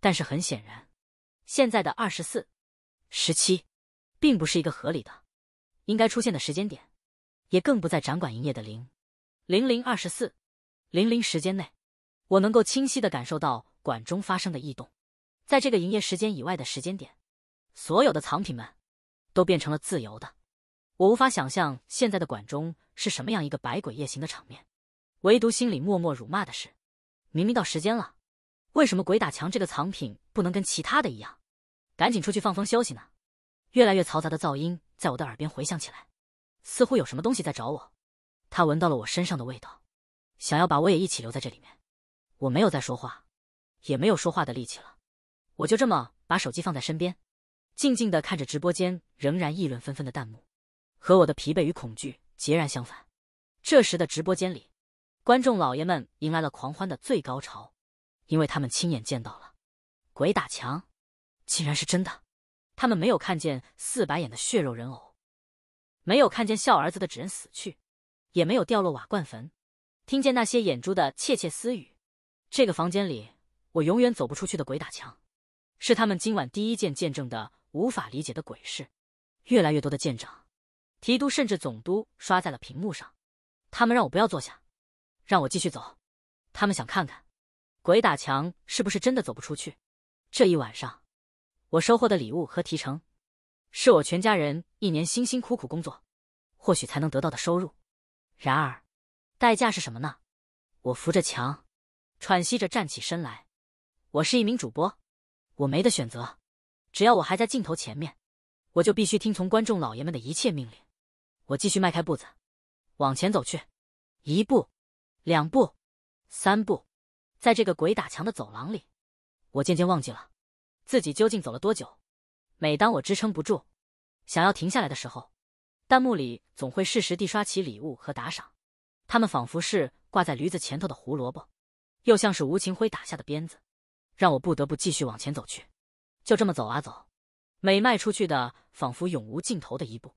但是很显然，现在的二十四十七。并不是一个合理的，应该出现的时间点，也更不在展馆营业的零，零零二十四，零零时间内，我能够清晰的感受到馆中发生的异动。在这个营业时间以外的时间点，所有的藏品们，都变成了自由的。我无法想象现在的馆中是什么样一个百鬼夜行的场面。唯独心里默默辱骂的是，明明到时间了，为什么鬼打墙这个藏品不能跟其他的一样，赶紧出去放风休息呢？越来越嘈杂的噪音在我的耳边回响起来，似乎有什么东西在找我，它闻到了我身上的味道，想要把我也一起留在这里面。我没有再说话，也没有说话的力气了，我就这么把手机放在身边，静静的看着直播间仍然议论纷纷的弹幕，和我的疲惫与恐惧截然相反。这时的直播间里，观众老爷们迎来了狂欢的最高潮，因为他们亲眼见到了，鬼打墙，竟然是真的。他们没有看见四白眼的血肉人偶，没有看见笑儿子的纸人死去，也没有掉落瓦罐坟，听见那些眼珠的窃窃私语。这个房间里，我永远走不出去的鬼打墙，是他们今晚第一件见证的无法理解的鬼事。越来越多的舰长、提督甚至总督刷在了屏幕上，他们让我不要坐下，让我继续走，他们想看看鬼打墙是不是真的走不出去。这一晚上。我收获的礼物和提成，是我全家人一年辛辛苦苦工作，或许才能得到的收入。然而，代价是什么呢？我扶着墙，喘息着站起身来。我是一名主播，我没得选择。只要我还在镜头前面，我就必须听从观众老爷们的一切命令。我继续迈开步子，往前走去。一步，两步，三步，在这个鬼打墙的走廊里，我渐渐忘记了。自己究竟走了多久？每当我支撑不住，想要停下来的时候，弹幕里总会适时地刷起礼物和打赏，他们仿佛是挂在驴子前头的胡萝卜，又像是无情灰打下的鞭子，让我不得不继续往前走去。就这么走啊走，每迈出去的仿佛永无尽头的一步，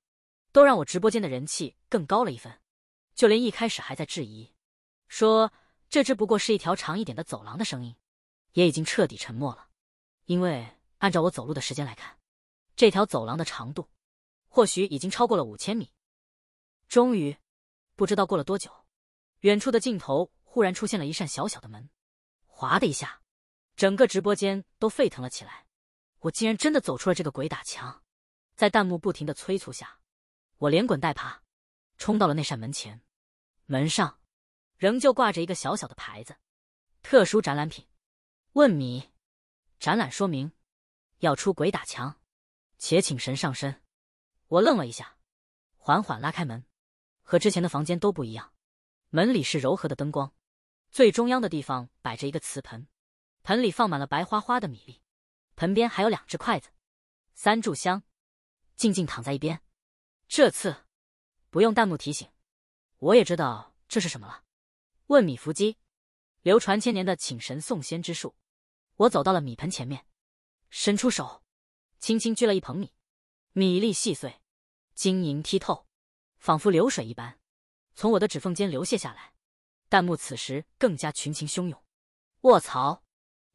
都让我直播间的人气更高了一分。就连一开始还在质疑，说这只不过是一条长一点的走廊的声音，也已经彻底沉默了。因为按照我走路的时间来看，这条走廊的长度，或许已经超过了五千米。终于，不知道过了多久，远处的尽头忽然出现了一扇小小的门，哗的一下，整个直播间都沸腾了起来。我竟然真的走出了这个鬼打墙！在弹幕不停的催促下，我连滚带爬，冲到了那扇门前。门上仍旧挂着一个小小的牌子：“特殊展览品。”问米。”展览说明：要出鬼打墙，且请神上身。我愣了一下，缓缓拉开门，和之前的房间都不一样。门里是柔和的灯光，最中央的地方摆着一个瓷盆，盆里放满了白花花的米粒，盆边还有两只筷子，三炷香静静躺在一边。这次不用弹幕提醒，我也知道这是什么了。问米伏机，流传千年的请神送仙之术。我走到了米盆前面，伸出手，轻轻掬了一捧米，米粒细碎，晶莹剔透，仿佛流水一般，从我的指缝间流泻下来。弹幕此时更加群情汹涌。卧槽！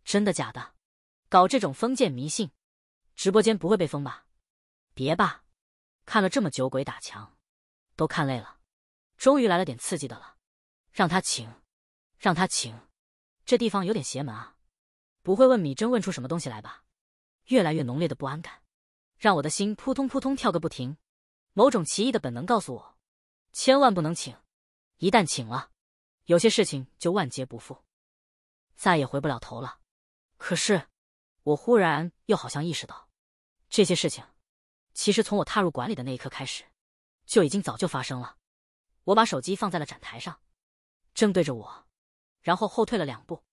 真的假的？搞这种封建迷信，直播间不会被封吧？别吧！看了这么久，鬼打墙，都看累了，终于来了点刺激的了。让他请，让他请，这地方有点邪门啊。不会问米珍问出什么东西来吧？越来越浓烈的不安感，让我的心扑通扑通跳个不停。某种奇异的本能告诉我，千万不能请。一旦请了，有些事情就万劫不复，再也回不了头了。可是，我忽然又好像意识到，这些事情其实从我踏入馆里的那一刻开始，就已经早就发生了。我把手机放在了展台上，正对着我，然后后退了两步。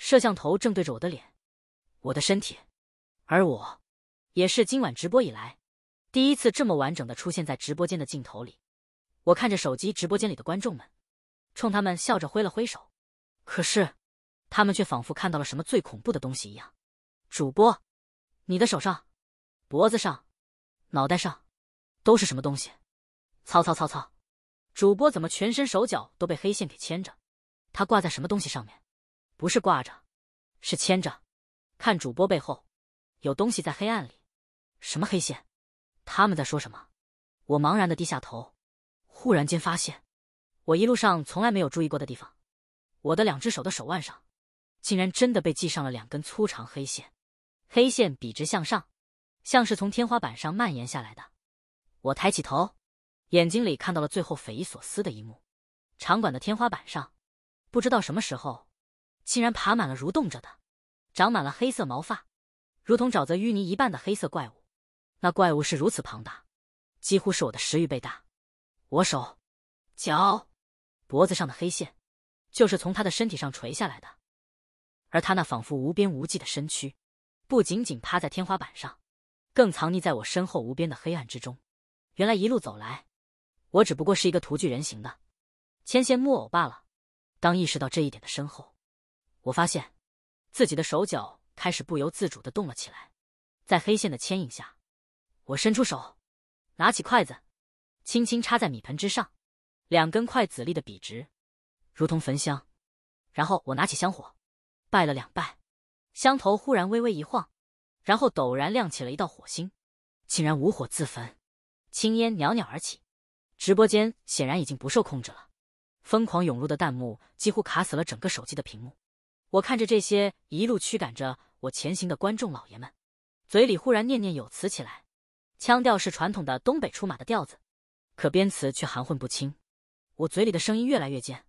摄像头正对着我的脸，我的身体，而我，也是今晚直播以来，第一次这么完整的出现在直播间的镜头里。我看着手机直播间里的观众们，冲他们笑着挥了挥手。可是，他们却仿佛看到了什么最恐怖的东西一样。主播，你的手上、脖子上、脑袋上，都是什么东西？操操操操！主播怎么全身手脚都被黑线给牵着？他挂在什么东西上面？不是挂着，是牵着。看主播背后，有东西在黑暗里。什么黑线？他们在说什么？我茫然的低下头，忽然间发现，我一路上从来没有注意过的地方，我的两只手的手腕上，竟然真的被系上了两根粗长黑线。黑线笔直向上，像是从天花板上蔓延下来的。我抬起头，眼睛里看到了最后匪夷所思的一幕：场馆的天花板上，不知道什么时候。竟然爬满了蠕动着的，长满了黑色毛发，如同沼泽淤泥一般的黑色怪物。那怪物是如此庞大，几乎是我的十余倍大。我手、脚、脖子上的黑线，就是从他的身体上垂下来的。而他那仿佛无边无际的身躯，不仅仅趴在天花板上，更藏匿在我身后无边的黑暗之中。原来一路走来，我只不过是一个徒具人形的牵线木偶罢了。当意识到这一点的身后，我发现，自己的手脚开始不由自主的动了起来，在黑线的牵引下，我伸出手，拿起筷子，轻轻插在米盆之上，两根筷子立的笔直，如同焚香。然后我拿起香火，拜了两拜，香头忽然微微一晃，然后陡然亮起了一道火星，竟然无火自焚，青烟袅袅而起。直播间显然已经不受控制了，疯狂涌入的弹幕几乎卡死了整个手机的屏幕。我看着这些一路驱赶着我前行的观众老爷们，嘴里忽然念念有词起来，腔调是传统的东北出马的调子，可编词却含混不清。我嘴里的声音越来越尖，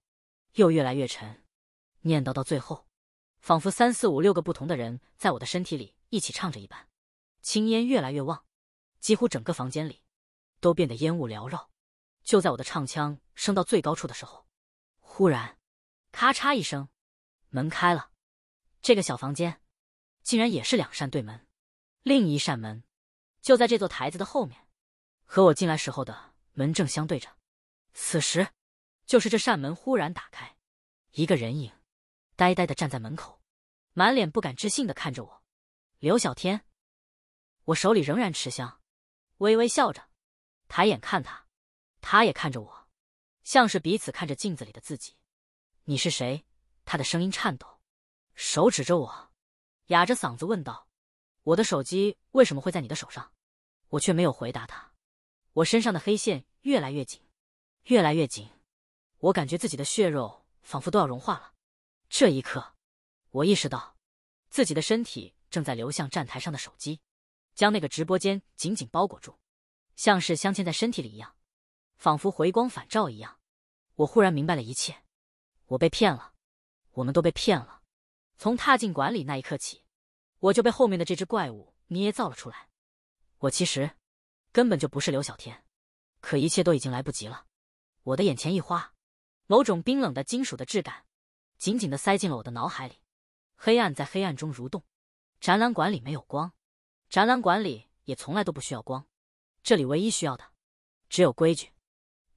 又越来越沉，念叨到最后，仿佛三四五六个不同的人在我的身体里一起唱着一般。青烟越来越旺，几乎整个房间里都变得烟雾缭绕。就在我的唱腔升到最高处的时候，忽然，咔嚓一声。门开了，这个小房间，竟然也是两扇对门，另一扇门，就在这座台子的后面，和我进来时候的门正相对着。此时，就是这扇门忽然打开，一个人影，呆呆的站在门口，满脸不敢置信的看着我。刘小天，我手里仍然持香，微微笑着，抬眼看他，他也看着我，像是彼此看着镜子里的自己。你是谁？他的声音颤抖，手指着我，哑着嗓子问道：“我的手机为什么会在你的手上？”我却没有回答他。我身上的黑线越来越紧，越来越紧，我感觉自己的血肉仿佛都要融化了。这一刻，我意识到自己的身体正在流向站台上的手机，将那个直播间紧紧包裹住，像是镶嵌在身体里一样，仿佛回光返照一样。我忽然明白了一切，我被骗了。我们都被骗了。从踏进馆里那一刻起，我就被后面的这只怪物捏造了出来。我其实根本就不是刘小天。可一切都已经来不及了。我的眼前一花，某种冰冷的金属的质感紧紧的塞进了我的脑海里。黑暗在黑暗中蠕动。展览馆里没有光，展览馆里也从来都不需要光。这里唯一需要的，只有规矩。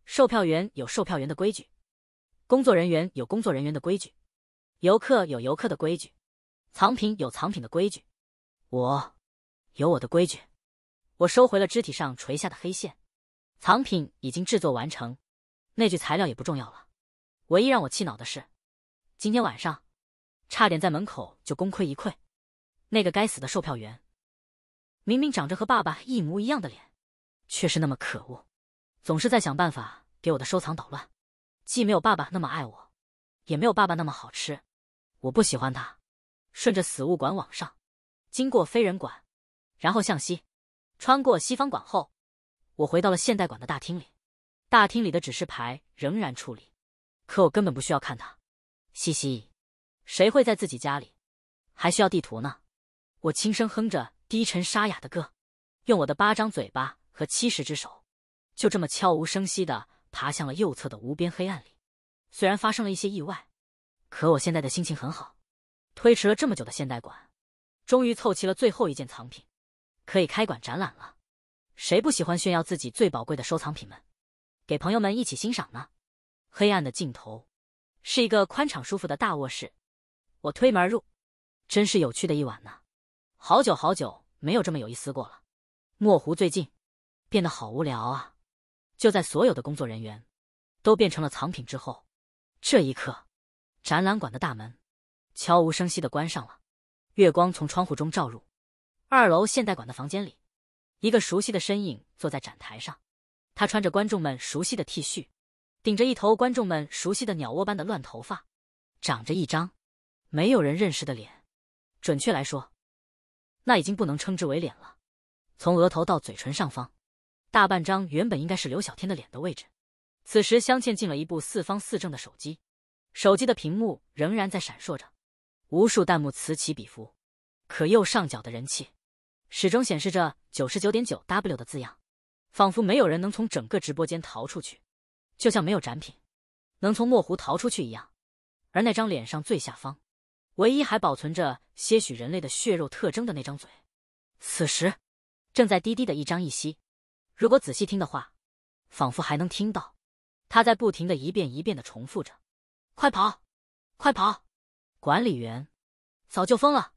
售票员有售票员的规矩，工作人员有工作人员的规矩。游客有游客的规矩，藏品有藏品的规矩，我有我的规矩。我收回了肢体上垂下的黑线，藏品已经制作完成，那具材料也不重要了。唯一让我气恼的是，今天晚上差点在门口就功亏一篑。那个该死的售票员，明明长着和爸爸一模一样的脸，却是那么可恶，总是在想办法给我的收藏捣乱。既没有爸爸那么爱我，也没有爸爸那么好吃。我不喜欢他，顺着死物馆往上，经过非人馆，然后向西，穿过西方馆后，我回到了现代馆的大厅里。大厅里的指示牌仍然矗立，可我根本不需要看它。嘻嘻，谁会在自己家里还需要地图呢？我轻声哼着低沉沙哑的歌，用我的八张嘴巴和七十只手，就这么悄无声息的爬向了右侧的无边黑暗里。虽然发生了一些意外。可我现在的心情很好，推迟了这么久的现代馆，终于凑齐了最后一件藏品，可以开馆展览了。谁不喜欢炫耀自己最宝贵的收藏品们，给朋友们一起欣赏呢？黑暗的尽头，是一个宽敞舒服的大卧室。我推门入，真是有趣的一晚呢。好久好久没有这么有意思过了。墨湖最近变得好无聊啊！就在所有的工作人员都变成了藏品之后，这一刻。展览馆的大门，悄无声息的关上了。月光从窗户中照入，二楼现代馆的房间里，一个熟悉的身影坐在展台上。他穿着观众们熟悉的 T 恤，顶着一头观众们熟悉的鸟窝般的乱头发，长着一张没有人认识的脸。准确来说，那已经不能称之为脸了。从额头到嘴唇上方，大半张原本应该是刘小天的脸的位置，此时镶嵌进了一部四方四正的手机。手机的屏幕仍然在闪烁着，无数弹幕此起彼伏，可右上角的人气始终显示着九十九点九 W 的字样，仿佛没有人能从整个直播间逃出去，就像没有展品能从墨湖逃出去一样。而那张脸上最下方，唯一还保存着些许人类的血肉特征的那张嘴，此时正在滴滴的一张一吸，如果仔细听的话，仿佛还能听到他在不停的一遍一遍的重复着。快跑，快跑！管理员早就疯了。